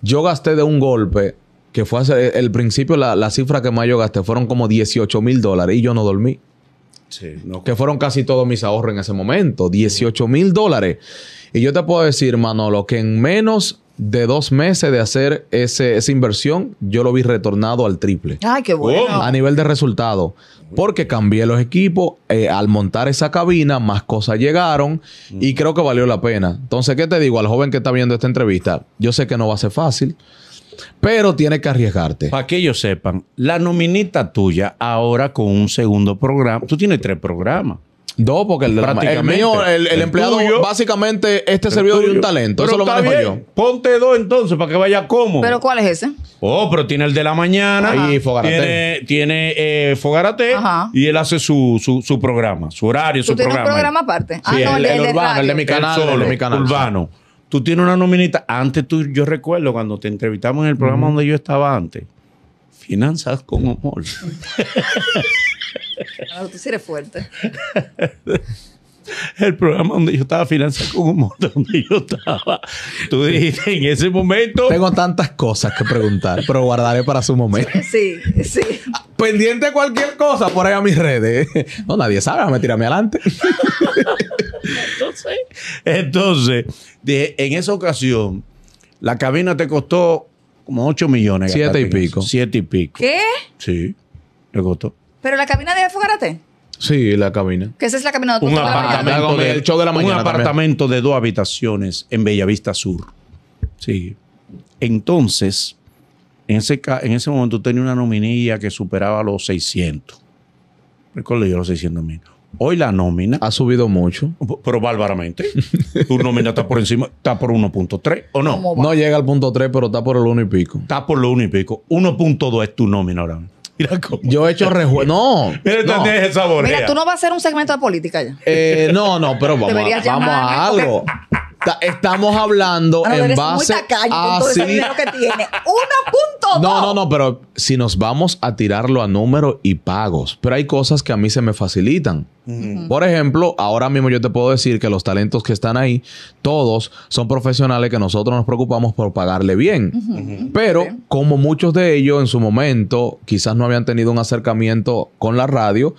yo gasté de un golpe que fue eh, el principio, la, cifra que más yo gasté fueron como 18 mil dólares y yo no dormí. Que fueron casi todos mis ahorros en ese momento, 18 mil dólares. Y yo te puedo decir, Manolo, que en menos de dos meses de hacer esa inversión, yo lo vi retornado al triple. ¡Ay, qué bueno! Oh. A nivel de resultado. Porque cambié los equipos, eh, al montar esa cabina, más cosas llegaron y creo que valió la pena. Entonces, ¿qué te digo al joven que está viendo esta entrevista? Yo sé que no va a ser fácil pero tiene que arriesgarte. Para que ellos sepan, la nominita tuya ahora con un segundo programa, tú tienes tres programas. Dos, porque el, de el mío, empleado, básicamente, este servidor de un talento. eso lo manejo Ponte dos entonces para que vaya como. ¿Pero cuál es ese? Oh, pero tiene el de la mañana. Fogarate. Tiene, tiene eh, Fogarate. Y él hace su, su, programa, su horario, su tienes programa. un programa aparte. Ah, no, el, de urbano, el de mi canal. el de mi canal. Urbano. Tú tienes una nominita. Antes tú, yo recuerdo cuando te entrevistamos en el programa donde yo estaba antes. Finanzas con amor. claro, tú sí eres fuerte. el programa donde yo estaba, Finanzas con donde yo estaba. Tú dijiste en ese momento. Tengo tantas cosas que preguntar, pero guardaré para su momento. Sí, sí. Ah, pendiente cualquier cosa por ahí a mis redes. No, nadie sabe, me tirarme adelante. entonces, entonces en esa ocasión, la cabina te costó como 8 millones. Siete y pico. Siete y pico. ¿Qué? Sí, te costó. ¿Pero la cabina de Fogarate? Sí, la cabina. ¿Qué es la cabina de un apartamento de, Un apartamento de dos habitaciones en Bellavista Sur. Sí. Entonces, en ese, en ese momento tenía una nominilla que superaba los 600. Recuerdo yo los 600 mil. Hoy la nómina. Ha subido mucho. Pero bárbaramente. tu nómina está por encima, está por 1.3, ¿o no? No llega al punto 3, pero está por el 1 y pico. Está por lo 1 y pico. 1.2 es tu nómina ahora yo he hecho rejuvenes. No. Mira, Mira, tú no vas a hacer un segmento de política ya. Eh, no, no, pero vamos, vamos a algo estamos hablando en base a sí. que tiene. 1.2. No, no, no, pero si nos vamos a tirarlo a números y pagos, pero hay cosas que a mí se me facilitan. Por ejemplo, ahora mismo yo te puedo decir que los talentos que están ahí, todos son profesionales que nosotros nos preocupamos por pagarle bien. Pero como muchos de ellos en su momento quizás no habían tenido un acercamiento con la radio,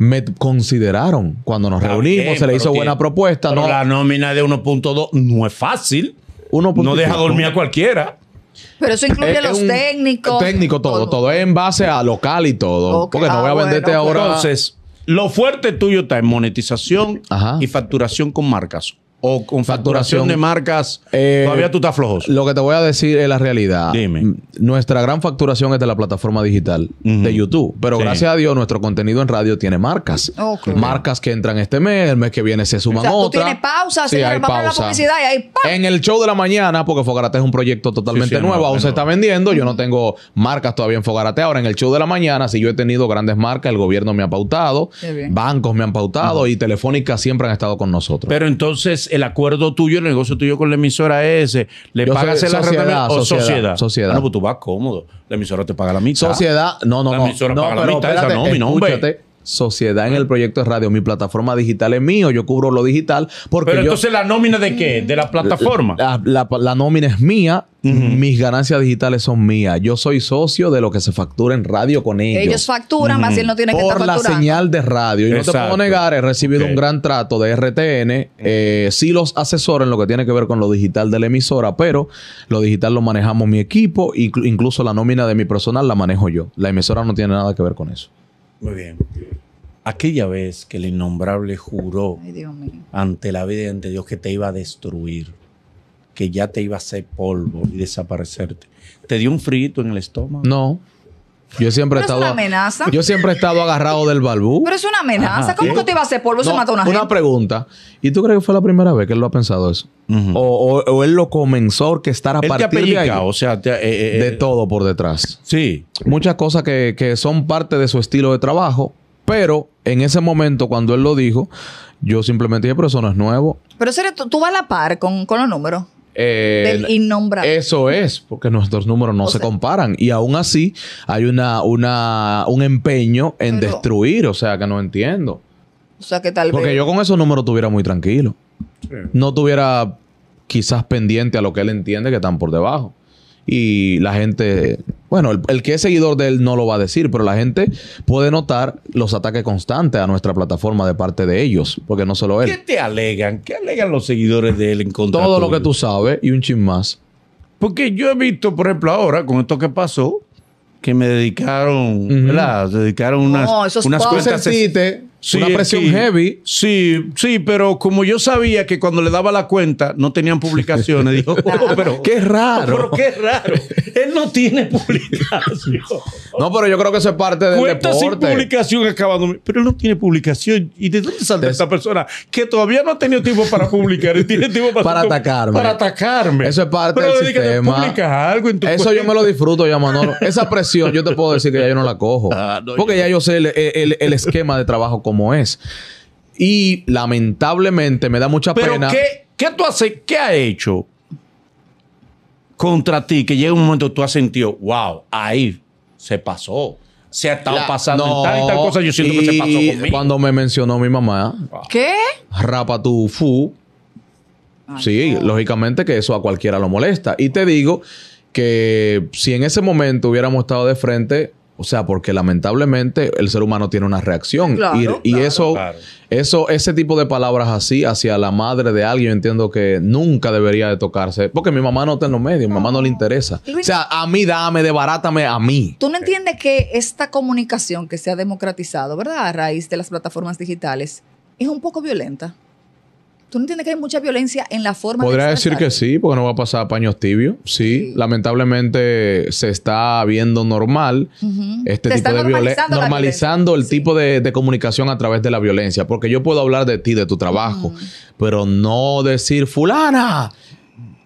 me consideraron cuando nos reunimos, se le hizo buena propuesta. la nómina de 1.2 no es fácil. No deja dormir a cualquiera. Pero eso incluye a los técnicos. Técnico todo, todo, es en base a local y todo. Porque no ah, voy a venderte pues. ahora. Entonces, lo fuerte tuyo está en monetización y facturación con marcas o con facturación, de marcas, eh, todavía tú estás flojo. Lo que te voy a decir es la realidad. Dime. Mm, nuestra gran facturación es de la plataforma digital de YouTube, pero gracias a Dios nuestro contenido en radio tiene marcas. Marcas que entran este mes, el mes que viene se suman o Tú tienes pausa, sí, la publicidad y En el show de la mañana, porque Fogarate es un proyecto totalmente nuevo, aún se está vendiendo, yo no tengo marcas todavía en Fogarate. Ahora en el show de la mañana, si yo he tenido grandes marcas, el gobierno me ha pautado, bancos me han pautado y Telefónica siempre han estado con nosotros. Pero entonces el acuerdo tuyo, el negocio tuyo con la emisora es, le pagas el sociedad, o sociedad, No, pues tú vas cómodo. La emisora te paga la mitad. Sociedad, no, no, la no. paga la mitad, esa, no, mi nombre sociedad en el proyecto de radio. Mi plataforma digital es mío, yo cubro lo digital. Porque Pero entonces la nómina de qué? De la plataforma. La, nómina es mía, mis ganancias digitales son mías. Yo soy socio de lo que se factura en radio con ellos. Ellos facturan, él no tiene que estar facturando. Por la señal de radio. Y no te puedo negar, he recibido un gran trato de RTN. Eh, sí los asesoran lo que tiene que ver con lo digital de la emisora, pero lo digital lo manejamos mi equipo, incluso la nómina de mi personal la manejo yo. La emisora no tiene nada que ver con eso. Muy bien. Aquella vez que el innombrable juró ante la vida y ante Dios que te iba a destruir, que ya te iba a hacer polvo y desaparecerte, ¿te dio un frío en el estómago? No. Yo siempre he estado. Yo siempre he estado agarrado del balbú. Pero es una amenaza. ¿Cómo que te iba a hacer polvo? se mató una, Una pregunta. ¿Y tú crees que fue la primera vez que él lo ha pensado eso? o, o, él lo comenzó que estará a partir de O sea, eh, eh, eh, de todo por detrás. Sí. Muchas cosas que, son parte de su estilo de trabajo, pero en ese momento, cuando él lo dijo, yo simplemente dije, pero eso no es nuevo. Pero serio, tú, vas a la par con, con los números. Eh, Del innombrable. Eso es, porque nuestros números no se comparan. Y aún así hay una, un empeño en destruir, o sea que no entiendo. O sea que tal porque yo con esos números estuviera muy tranquilo. No tuviera quizás pendiente a lo que él entiende que están por debajo. Y la gente bueno, el, que es seguidor de él no lo va a decir, pero la gente puede notar los ataques constantes a nuestra plataforma de parte de ellos, porque no solo él. ¿Qué te alegan? ¿Qué alegan los seguidores de él en contra? Todo lo que tú sabes y un chin más. Porque yo he visto, por ejemplo, ahora, con esto que pasó, que me dedicaron, ¿verdad? Dedicaron unas, unas cuentas una presión heavy. Sí, sí, pero como yo sabía que cuando le daba la cuenta no tenían publicaciones, dijo, pero qué raro. Pero qué raro. Él no tiene publicación. No, pero yo creo que eso es parte del Cuenta deporte. sin publicación acabando. Pero él no tiene publicación. ¿Y de dónde sale esta persona que todavía no ha tenido tiempo para publicar y tiene tiempo para, para atacarme? Para atacarme. Eso es parte del sistema. algo en tu eso yo me lo disfruto ya, Manolo. Esa presión yo te puedo decir que ya yo no la cojo. Ah, porque ya yo sé el, el esquema de trabajo como es. Y lamentablemente me da mucha pena. ¿qué, tú haces? ¿Qué ha hecho contra ti que llega un momento tú has sentido, wow, ahí se pasó? Se ha estado pasando tal y tal cosa. Yo siento que se pasó Cuando me mencionó mi mamá. ¿Qué? Rapa tu fu. sí, lógicamente que eso a cualquiera lo molesta. Y te digo que si en ese momento hubiéramos estado de frente, o sea, porque lamentablemente el ser humano tiene una reacción. y, eso, eso, ese tipo de palabras así hacia la madre de alguien, entiendo que nunca debería de tocarse. Porque mi mamá no está en los medios, mi mamá no le interesa. o sea, a mí dame, debarátame a mí. Tú no entiendes que esta comunicación que se ha democratizado, ¿verdad? A raíz de las plataformas digitales, es un poco violenta. ¿Tú no entiendes que hay mucha violencia en la forma Podría decir que sí, porque no va a pasar paños tibios. Sí, lamentablemente se está viendo normal este tipo de violencia. Normalizando el tipo de, comunicación a través de la violencia. Porque yo puedo hablar de ti, de tu trabajo, pero no decir, fulana,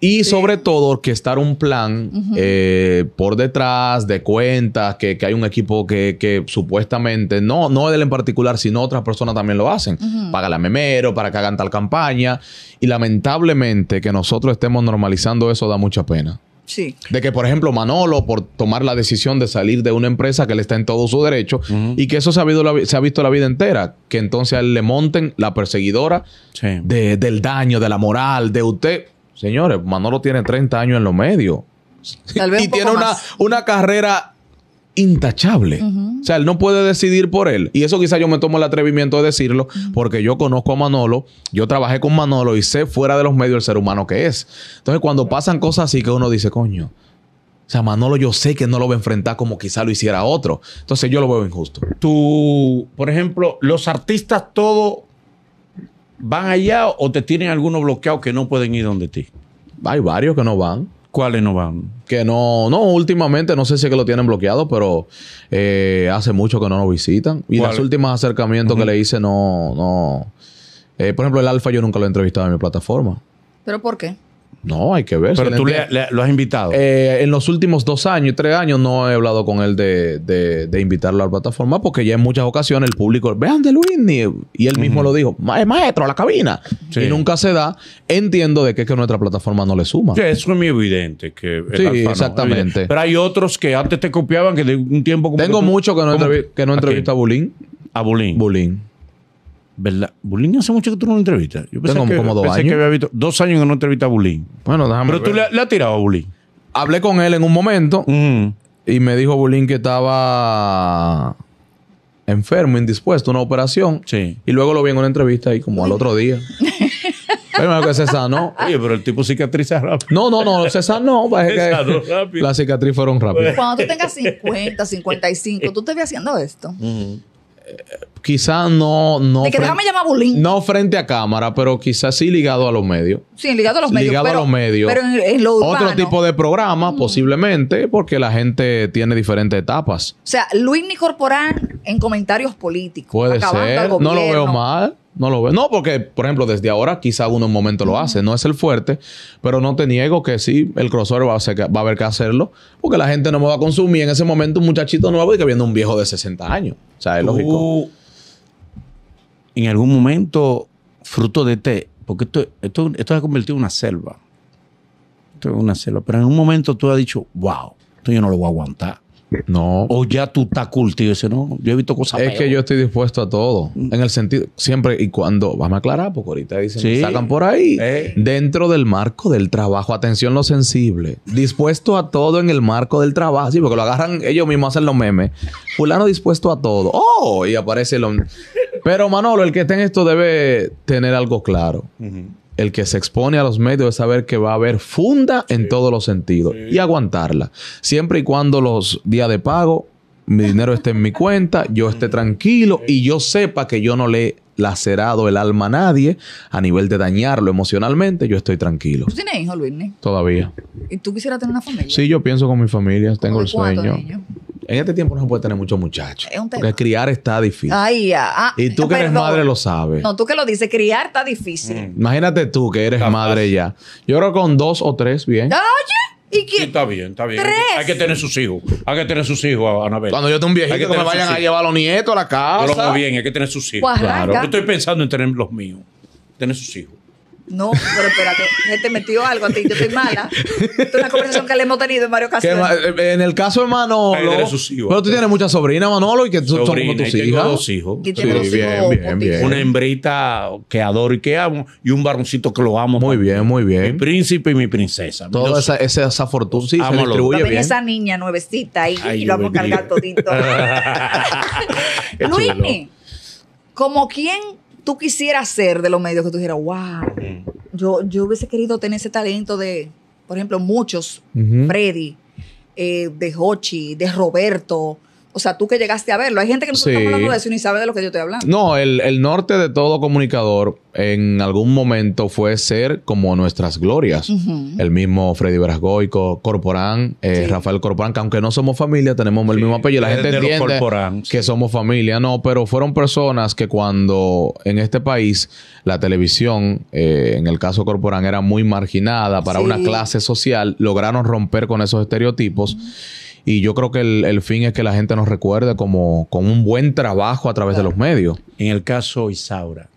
y sobre todo que estar un plan eh, por detrás de cuentas, que, hay un equipo que, supuestamente, no, no él en particular, sino otras personas también lo hacen. Paga la memero para que hagan tal campaña. Y lamentablemente que nosotros estemos normalizando eso da mucha pena. Sí. De que, por ejemplo, Manolo, por tomar la decisión de salir de una empresa que le está en todo su derecho y que eso se ha, se ha, visto la vida entera, que entonces a él le monten la perseguidora del daño, de la moral, de usted Señores, Manolo tiene 30 años en los medios. y tiene una, una carrera intachable. O sea, él no puede decidir por él. Y eso quizá yo me tomo el atrevimiento de decirlo, porque yo conozco a Manolo, yo trabajé con Manolo y sé fuera de los medios el ser humano que es. Entonces, cuando pasan cosas así que uno dice, coño, o sea, Manolo yo sé que no lo va a enfrentar como quizá lo hiciera otro. Entonces, yo lo veo injusto. Tú, por ejemplo, los artistas todo. ¿Van allá o te tienen algunos bloqueados que no pueden ir donde ti? Hay varios que no van. ¿Cuáles no van? Que no, no, últimamente no sé si es que lo tienen bloqueado, pero eh, hace mucho que no lo visitan. Y los últimos acercamientos que le hice no, no. Eh, por ejemplo, el Alfa yo nunca lo he entrevistado en mi plataforma. ¿Pero por qué? No, hay que ver. Pero tú lo has invitado. Eh, en los últimos dos años, tres años, no he hablado con él de, de, invitarlo a la plataforma porque ya en muchas ocasiones el público, vean de Luis, y él mismo lo dijo, maestro, a la cabina. Y nunca se da. Entiendo de qué es que nuestra plataforma no le suma. Sí, eso es muy evidente. Que sí, exactamente. Pero hay otros que antes te copiaban que de un tiempo... Tengo muchos mucho que no, entrev que entrevista a Bulín. A Bulín. Bulín. ¿Verdad? Bulín hace mucho que tú no lo entrevistas. Yo pensé, Tengo que, como dos pensé años. que había visto dos años que no entrevista a Bulín. Bueno, déjame Pero tú le, has tirado a Bulín. Hablé con él en un momento y me dijo Bulín que estaba enfermo, indispuesto, una operación. Sí. Y luego lo vi en una entrevista y como al otro día. Primero que se sanó. Oye, pero el tipo cicatriza rápido. No, no, no, se sanó. Pues, rápido. Las cicatrices fueron rápidas. Cuando tú tengas 50, 55, tú te ves haciendo esto quizás no. no frente, llamar No frente a cámara, pero quizás sí ligado a los medios. Sí, ligado a los medios. Ligado pero, a los medios. Pero en, Otro tipo de programa, mm. posiblemente, porque la gente tiene diferentes etapas. O sea, Luis ni en comentarios políticos. Puede ser. no lo veo mal. No lo veo. No, porque, por ejemplo, desde ahora quizá uno en un momento lo hace. No es el fuerte, pero no te niego que sí, el crossover va a, ser, va a haber que hacerlo, porque la gente no me va a consumir en ese momento un muchachito nuevo y que viene un viejo de 60 años. O sea, es lógico. En algún momento, fruto de té, este, porque esto, esto se ha convertido en una selva. Esto es una selva. Pero en un momento tú has dicho, wow, esto yo no lo voy a aguantar. No. O ya tú estás cultivo. no, yo he visto cosas. Es que yo estoy dispuesto a todo. En el sentido, siempre y cuando, vamos a aclarar, porque ahorita dicen, sí. sacan por ahí. Eh. Dentro del marco del trabajo, atención lo sensible. Dispuesto a todo en el marco del trabajo. Sí, porque lo agarran, ellos mismos hacen los memes. Fulano dispuesto a todo. ¡Oh! Y aparece el Pero Manolo, el que esté en esto debe tener algo claro el que se expone a los medios es saber que va a haber funda en todos los sentidos y aguantarla. Siempre y cuando los días de pago, mi dinero esté en mi cuenta, yo esté tranquilo y yo sepa que yo no le he lacerado el alma a nadie a nivel de dañarlo emocionalmente, yo estoy tranquilo. ¿Tú tienes hijos, Luis? Todavía. ¿Y tú quisieras tener una familia? Sí, yo pienso con mi familia, tengo el sueño en este tiempo no se puede tener muchos muchachos. Porque criar está difícil. Ay, ya. Ah, ah, y tú que eres madre lo sabes. No, tú que lo dices, criar está difícil. Mm. Imagínate tú que eres madre ya. Yo creo con dos o tres, bien. ¿Y sí, está bien, está bien. Tres. Hay que tener sus hijos. Hay que tener sus hijos, Anabel. Cuando yo tengo un viejito, hay que, que me vayan a llevar a los nietos a la casa. lo bien, hay que tener sus hijos. Pues claro. Yo estoy pensando en tener los míos. Tener sus hijos. No, pero espérate, él te metió algo a ti, yo estoy mala. Esto es una conversación que le hemos tenido en varios casos. Eh, en el caso de Manolo. Pero tú tienes muchas sobrinas, Manolo, y que son como tus hijas. dos hijos. bien, bien, bien. Una hembrita que adoro y que amo, y un varoncito que lo amo. Muy bien, muy bien. Mi príncipe y mi princesa. Toda esa, fortuna sí, se distribuye bien. esa niña nuevecita y, lo vamos a cargar todito. Luis como quien tú quisieras ser de los medios que tú dijeras, wow, yo, yo hubiese querido tener ese talento de, por ejemplo, muchos, Freddy, eh, de Hochi, de Roberto, o sea, tú que llegaste a verlo. Hay gente que no está hablando de eso ni sabe de lo que yo estoy hablando. No, el, norte de todo comunicador en algún momento fue ser como nuestras glorias. El mismo Freddy Verasgoico, Corporán, eh, Rafael Corporán, que aunque no somos familia, tenemos el mismo apellido. La gente entiende que somos familia. No, pero fueron personas que cuando en este país la televisión, eh, en el caso Corporán, era muy marginada para una clase social, lograron romper con esos estereotipos. Y yo creo que el, fin es que la gente nos recuerde como, con un buen trabajo a través de los medios. En el caso Isaura,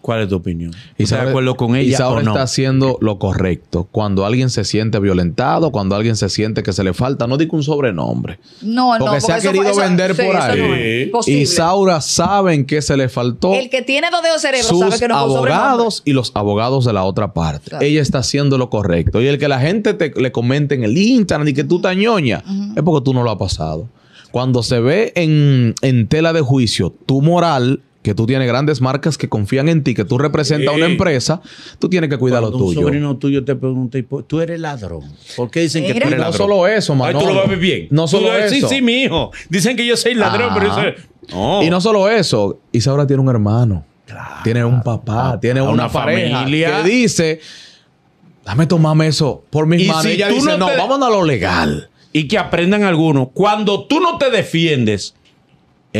¿Cuál es tu opinión? Y de acuerdo con ella? no? está haciendo lo correcto. Cuando alguien se siente violentado, cuando alguien se siente que se le falta, no diga un sobrenombre. No, porque no. Porque se ha querido vender por ahí. Y Isaura saben que se le faltó. El que tiene dos dedos cerebro sabe que no abogados y los abogados de la otra parte. Ella está haciendo lo correcto. Y el que la gente le comente en el Instagram y que tú te uh es porque tú no lo has pasado. Cuando se ve en, en tela de juicio tu moral, que tú tienes grandes marcas que confían en ti, que tú representas una empresa, tú tienes que cuidar lo tuyo. Un sobrino tuyo te pregunta, tú eres ladrón. ¿Por qué dicen que tú eres ladrón? No solo eso, tú lo bien. No solo eso. Sí, sí, mi hijo. Dicen que yo soy ladrón, pero ah. Y no solo eso. Isaura tiene un hermano. Claro, tiene un papá, tiene una, familia. que dice, dame tomame eso por mis manos. y tú no, vamos a lo legal. Y que aprendan algunos. Cuando tú no te defiendes,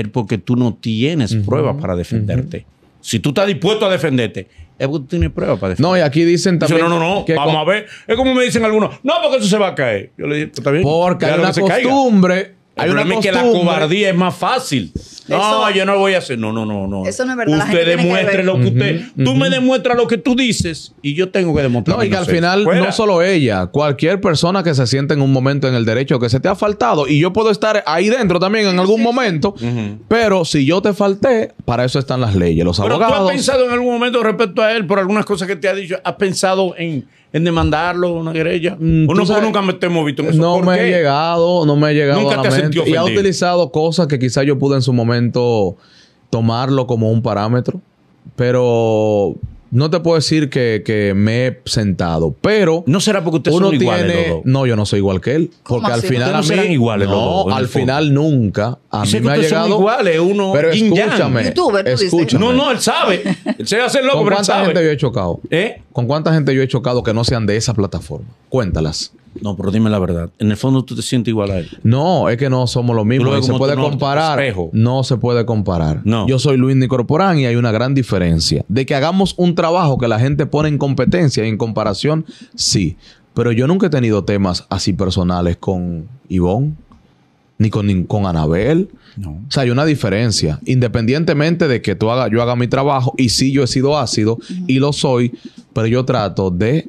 porque tú no tienes prueba pruebas para defenderte. Si tú estás dispuesto a defenderte, es porque tú tienes pruebas para defenderte. No, y aquí dicen también. no, no, no, vamos a ver. Es como me dicen algunos, no, porque eso se va a caer. Yo le digo, pues está bien. Porque hay una costumbre. Hay una costumbre. Es que la cobardía es más fácil. No, yo no voy a hacer. No, no, no, no. Eso no es verdad. Usted demuestre lo que usted. tú me demuestras lo que tú dices y yo tengo que demostrar. No, y que al final, no solo ella, cualquier persona que se siente en un momento en el derecho que se te ha faltado, y yo puedo estar ahí dentro también en algún momento, pero si yo te falté, para eso están las leyes, los pero abogados. ¿Tú has pensado en algún momento respecto a él por algunas cosas que te ha dicho? ¿Has pensado en en demandarlo, una querella. Mm, Uno nunca me No me he llegado, no me he llegado nunca a la te mente. Y ha utilizado cosas que quizás yo pude en su momento tomarlo como un parámetro. Pero no te puedo decir que, que, me he sentado, pero. No será porque ustedes uno son iguales tiene, No, yo no soy igual que él. Porque al final. No a mí, no, al final nunca. A mí me ha llegado. uno. Pero escúchame. escúchame. No, no, él sabe. Él se hacer loco, pero cuánta él sabe? gente yo he chocado? ¿Eh? ¿Con cuánta gente yo he chocado que no sean de esa plataforma? Cuéntalas. No, pero dime la verdad. En el fondo tú te sientes igual a él. No, es que no somos los mismos. No se puede comparar. No se puede comparar. No. Yo soy Luis Nicorporán y hay una gran diferencia. De que hagamos un trabajo que la gente pone en competencia y en comparación, sí. Pero yo nunca he tenido temas así personales con Ivonne, ni con, con Anabel. O sea, hay una diferencia. Independientemente de que tú haga, yo haga mi trabajo, y sí, yo he sido ácido, y lo soy, pero yo trato de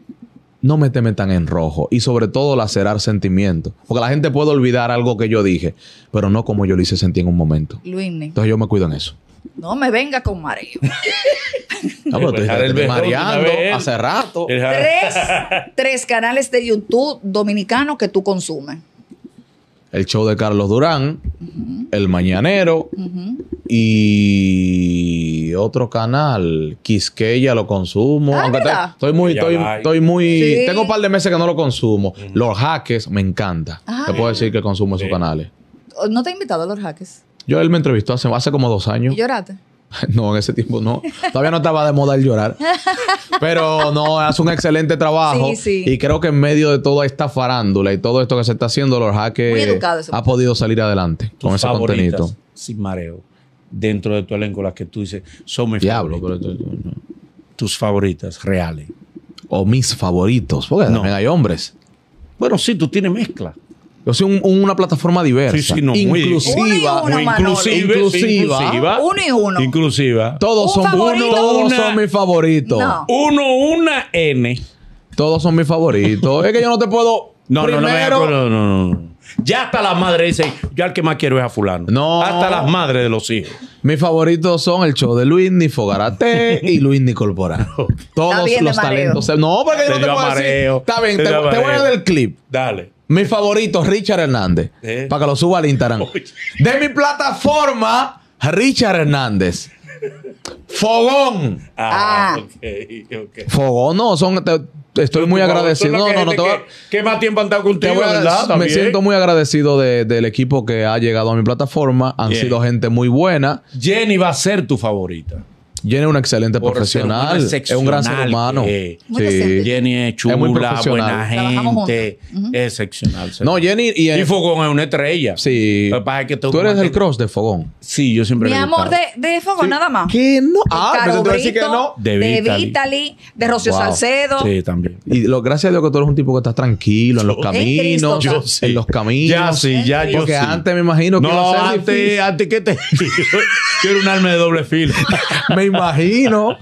no me tan en rojo y sobre todo lacerar sentimientos. Porque la gente puede olvidar algo que yo dije, pero no como yo lo hice sentir en un momento. Luis. Entonces yo me cuido en eso. No me venga con mareo. no, ah, pero pues, te, mareando hace rato. Tres, tres canales de YouTube dominicanos que tú consumes el show de Carlos Durán, El Mañanero y otro canal, Quisqueya lo consumo. Ah, aunque estoy muy, estoy, muy, tengo un par de meses que no lo consumo. Los Jaques me encanta. Ah, te puedo decir que consumo esos canales. ¿No te ha invitado a Los Jaques? Yo él me entrevistó hace, hace como dos años. ¿Y No, en ese tiempo no. Todavía no estaba de moda el llorar. Pero no, hace un excelente trabajo. Y creo que en medio de toda esta farándula y todo esto que se está haciendo, los hackers ha podido salir adelante con ese contenido. Sin mareo. Dentro de tu elenco, las que tú dices, son mis Diablo, Tus favoritas reales. O mis favoritos. Porque también hay hombres. Bueno, sí, tú tienes mezcla. Yo soy una plataforma diversa, sí, sí, no, inclusiva, uno inclusiva, inclusiva, inclusiva, uno y uno. inclusiva. Todos son uno, todos son mis favoritos. Uno, una N. Todos son mis favoritos. es que yo no te puedo. No, no, no, no, Ya hasta las madres dicen, yo al que más quiero es a fulano. No. Hasta las madres de los hijos. Mis favoritos son el show de Luis Ni Fogarate y Luis Ni Corporano. Todos los talentos. No, porque yo no te puedo decir. Está bien, te, te, voy a dar el clip. Dale. Mi favorito, Richard Hernández. Para que lo suba al Instagram. De mi plataforma, Richard Hernández. Fogón. Ah, ah. Fogón, no, son. estoy muy agradecido. No, no, te más tiempo han estado contigo, ¿verdad? Me siento muy agradecido del equipo que ha llegado a mi plataforma. Han sido gente muy buena. Jenny va a ser tu favorita. Jenny es una excelente profesional. Es un gran ser humano. Jenny es chula, es buena gente. Excepcional. No, Jenny eh, y, Fogón es una estrella. Sí. que tú eres el cross de Fogón. Sí, yo siempre Mi amor, de, Fogón nada más. ¿Qué no. Ah, pero pues que no. De Vitali. De, Rocio Salcedo. Sí, también. Y lo, gracias a Dios que tú eres un tipo que estás tranquilo en los caminos. Yo En los caminos. Ya sí, ya yo Porque antes me imagino que. No, antes, antes que te. quiero un arma de doble filo. Me imagino.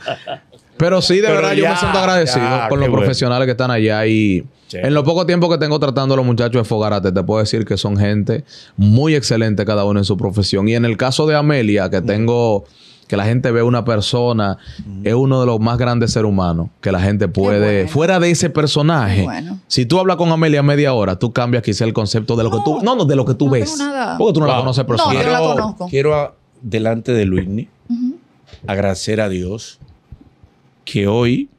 Pero sí, de verdad, yo me siento agradecido con los profesionales que están allá y en lo poco tiempo que tengo tratando a los muchachos de Fogarate, te puedo decir que son gente muy excelente cada uno en su profesión. Y en el caso de Amelia, que mm. tengo, que la gente ve una persona, mm. es uno de los más grandes seres humanos que la gente puede, fuera de ese personaje, si tú hablas con Amelia media hora, tú cambias quizá el concepto de lo que tú, no, no, de lo que tú ves. Porque tú no la conoces personalmente. No, Quiero, delante de Luigny agradecer a Dios que hoy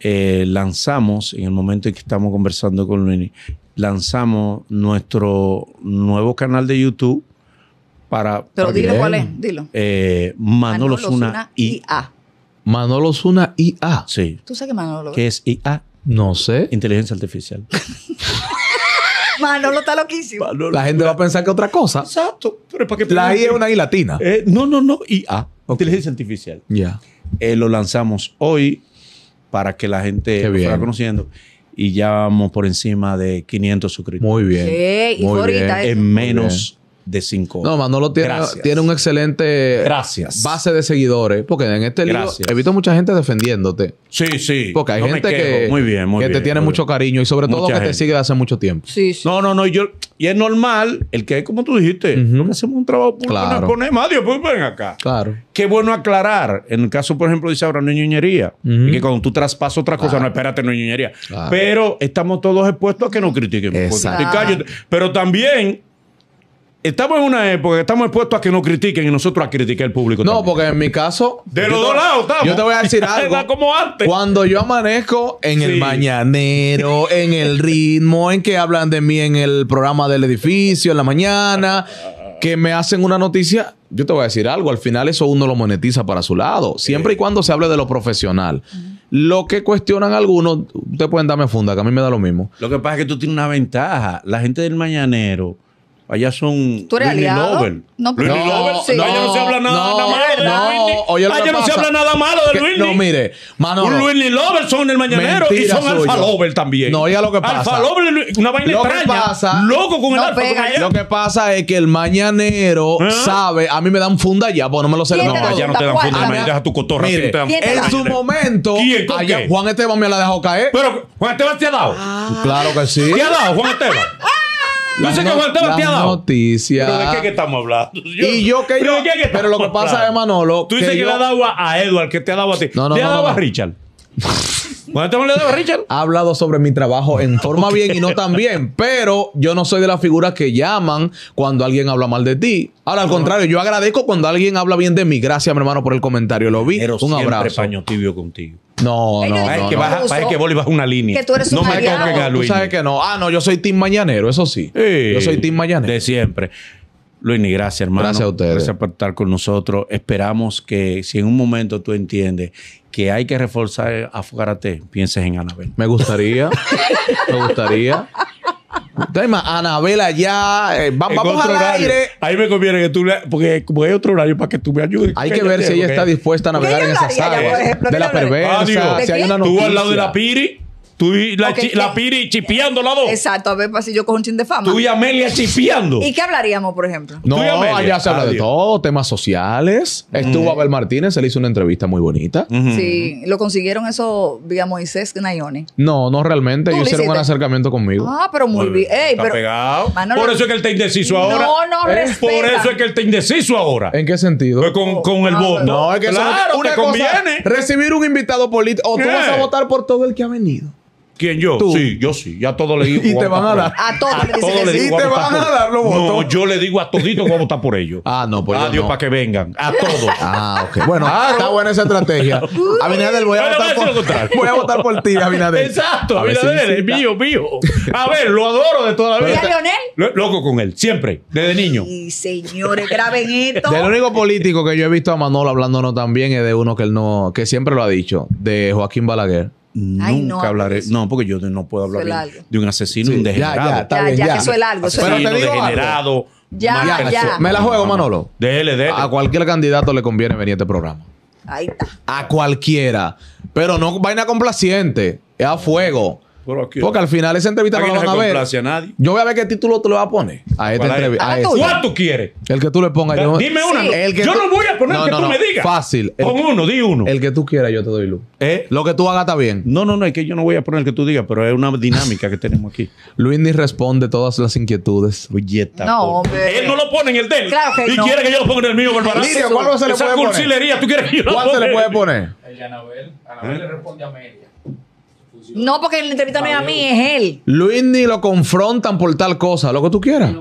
eh, lanzamos, en el momento en que estamos conversando con Luini, lanzamos nuestro nuevo canal de YouTube para... Pero cuál es, dilo. Eh, Manolo, Zuna IA. Manolo Zuna IA. Sí. ¿Tú sabes qué Manolo ¿Qué es IA? No sé. Inteligencia artificial. Manolo está loquísimo. la gente va a pensar que otra cosa. Exacto. Pero la I es una I latina. Eh, no, no, no. IA. Inteligencia artificial. Ya. Eh, lo lanzamos hoy para que la gente lo fuera conociendo y ya vamos por encima de 500 suscriptores. Muy bien. Sí, y ahorita En menos de no más No, Manolo tiene, tiene un excelente base de seguidores. Porque en este libro he visto mucha gente defendiéndote. Sí, sí. Porque hay gente que, muy bien, te tiene mucho cariño y sobre todo que te sigue de hace mucho tiempo. Sí, sí. No, no, no. Yo, y es normal, el que como tú dijiste, No me hacemos un trabajo público, claro. no ponemos a pues ven acá. Claro. Qué bueno aclarar. En el caso, por ejemplo, dice ahora no ñuñería. Y que cuando tú traspasas otra cosa, no espérate, no ñuñería. Pero estamos todos expuestos a que nos critiquen. Pero también Estamos en una época que estamos expuestos a que nos critiquen y nosotros a criticar al público. No, porque en mi caso. De los dos lados, estamos. Yo te voy a decir algo. como Cuando yo amanezco en el mañanero, en el ritmo, en que hablan de mí en el programa del edificio, en la mañana, que me hacen una noticia, yo te voy a decir algo. Al final, eso uno lo monetiza para su lado. Siempre y cuando se hable de lo profesional. Lo que cuestionan algunos, ustedes pueden darme funda, que a mí me da lo mismo. Lo que pasa es que tú tienes una ventaja. La gente del mañanero Allá son ¿Tú eres aliado? No, no, Sí. No, allá no se habla nada, malo no, allá ah, no pasa. se habla nada malo de No, mire, Manolo. Un Luis Lover son el mañanero y son Alfa Lover también. No, oiga lo que pasa. Alfa Lover, una vaina lo Que pasa, loco con el Alfa. lo que pasa es que el mañanero ¿Ah? sabe, a mí me dan funda allá, pues no me lo sé. No, allá no te dan funda, allá deja tu cotorra. en su momento, Juan Esteban me la dejó caer. Pero Juan Esteban te ha dado. Ah. Claro que sí. ¿Qué ha dado Juan Esteban? No sé que ha Noticia. de qué que estamos hablando? y yo que yo. pero lo que pasa es, Manolo. Tú dices que, le ha dado a Edward, que te ha dado a ti. No, no, le ha dado a Richard. ¿Cuándo le dado a Richard? Ha hablado sobre mi trabajo en forma bien y no tan bien, pero yo no soy de las figuras que llaman cuando alguien habla mal de ti. Ahora, al contrario, yo agradezco cuando alguien habla bien de mí. Gracias, mi hermano, por el comentario. Lo vi. Un abrazo. paño tibio contigo. No, no, no. que baja, baja que una línea. Que tú eres no me Luis. ¿Sabes que no? Ah, no, yo soy Team Mañanero, eso sí. Yo soy Team Mañanero. De siempre. Luini, gracias, hermano. Gracias a ustedes. Gracias por estar con nosotros. Esperamos que si en un momento tú entiendes que hay que reforzar a pienses en Anabel. Me gustaría. me gustaría. Entonces, Anabel ya, eh, vamos a vamos al horario. aire. Ahí me conviene que tú, le, porque como hay otro horario para que tú me ayudes. Hay que, ver si ella está dispuesta a navegar en esa sala. de la perversa, ah, si hay una noticia. Tú al lado de la piri Tú y la, la Piri chipeando la dos. Exacto, a ver pues, si yo cojo un chin de fama. Tú y Amelia chipeando. ¿Y qué hablaríamos, por ejemplo? No, allá se habla de todo, temas sociales. Estuvo Abel Martínez, se le hizo una entrevista muy bonita. Sí, lo consiguieron eso vía Moisés Nayone. No, no realmente. Ellos hicieron un acercamiento conmigo. Ah, pero muy pues, bien. pero, pegado. por eso es que él está indeciso ahora. No, no, ¿Eh? Por eso es que él está indeciso ahora. ¿En qué sentido? Pues con, con el voto. No, es que claro, una te conviene. recibir un invitado político o tú vas a votar por todo el que ha venido. ¿Quién yo? Sí, yo sí. Ya todo le digo. Y te van a dar. A todos digo, Y te van a dar los votos. No, yo le digo a que voy a votar por ellos. Ah, no, pues. Adiós para que vengan. A todos. Ah, ok. Bueno, está buena esa estrategia. Abinader, voy a votar por ti. Voy a votar por ti, Abinader. Exacto, Abinader, es mío, mío. A ver, lo adoro de toda la vida. ¿Y a Loco con él, siempre, desde niño. Y señores, graben esto. único político que yo he visto a Manolo hablándonos también es de uno que él no, que siempre lo ha dicho, de Joaquín Balaguer. Nunca hablaré. No, porque yo no puedo hablar de, un asesino, un degenerado. Ya, ya, ya, ya, eso es largo. Pero te digo degenerado. Ya, ya, Me la juego, Manolo. Dele, dele. A cualquier candidato le conviene venir a este programa. Ahí está. A cualquiera. Pero no vaina complaciente. Es a fuego. Porque al final esa entrevista no la van a ver. Yo voy a ver qué título tú le vas a poner a esta entrevista. Ah, ¿Cuál tú quieres? El que tú le pongas. Dime uno. El yo no voy a poner el que tú me digas. Fácil. Pon uno, di uno. El que tú quieras, yo te doy luz. ¿Eh? Lo que tú hagas está bien. No, no, no, es que yo no voy a poner el que tú digas, pero es una dinámica que tenemos aquí. Luis ni responde todas las inquietudes. no, hombre. Él no lo pone en el del. y quiere que yo lo ponga en el mío, favor ¿cuál se le puede poner? ¿Cuál se le puede poner? El de Anabel. ¿Eh? Anabel le responde a México. No, porque el entrevista no es a mí, es él. Luis ni lo confrontan por tal cosa, lo que tú quieras.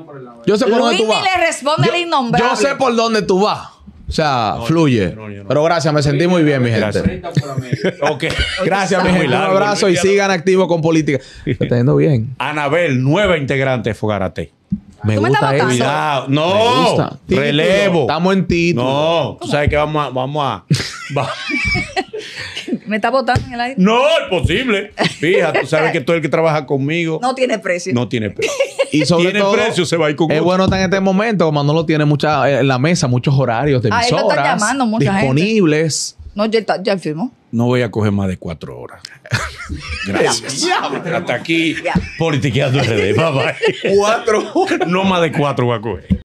Yo sé por Luis dónde tú vas. Ni le responde al el innombrable. Yo sé por dónde tú vas. O sea, fluye. Pero gracias, me sentí muy bien, mi gente. ok. Gracias, mi gente. Un abrazo y sigan activos con política. Está yendo bien. Anabel, nueva integrante de Fogarate. Ah, me gusta me Cuidado. No. Relevo. Estamos en título. No. Tú sabes que vamos a... Vamos a Me está botando en el aire. No, es posible. fija, tú sabes que todo el que trabaja conmigo. No tiene precio. No tiene precio. Y sobre tiene todo, precio, se va a ir con Es bueno estar en este momento, como no lo tiene mucha, eh, en la mesa, muchos horarios de emisoras. llamando mucha disponibles. No, ya, ya firmó. No voy a coger más de cuatro horas. Gracias. Hasta aquí, politiqueando RD. Bye bye. Cuatro No más de cuatro voy a coger.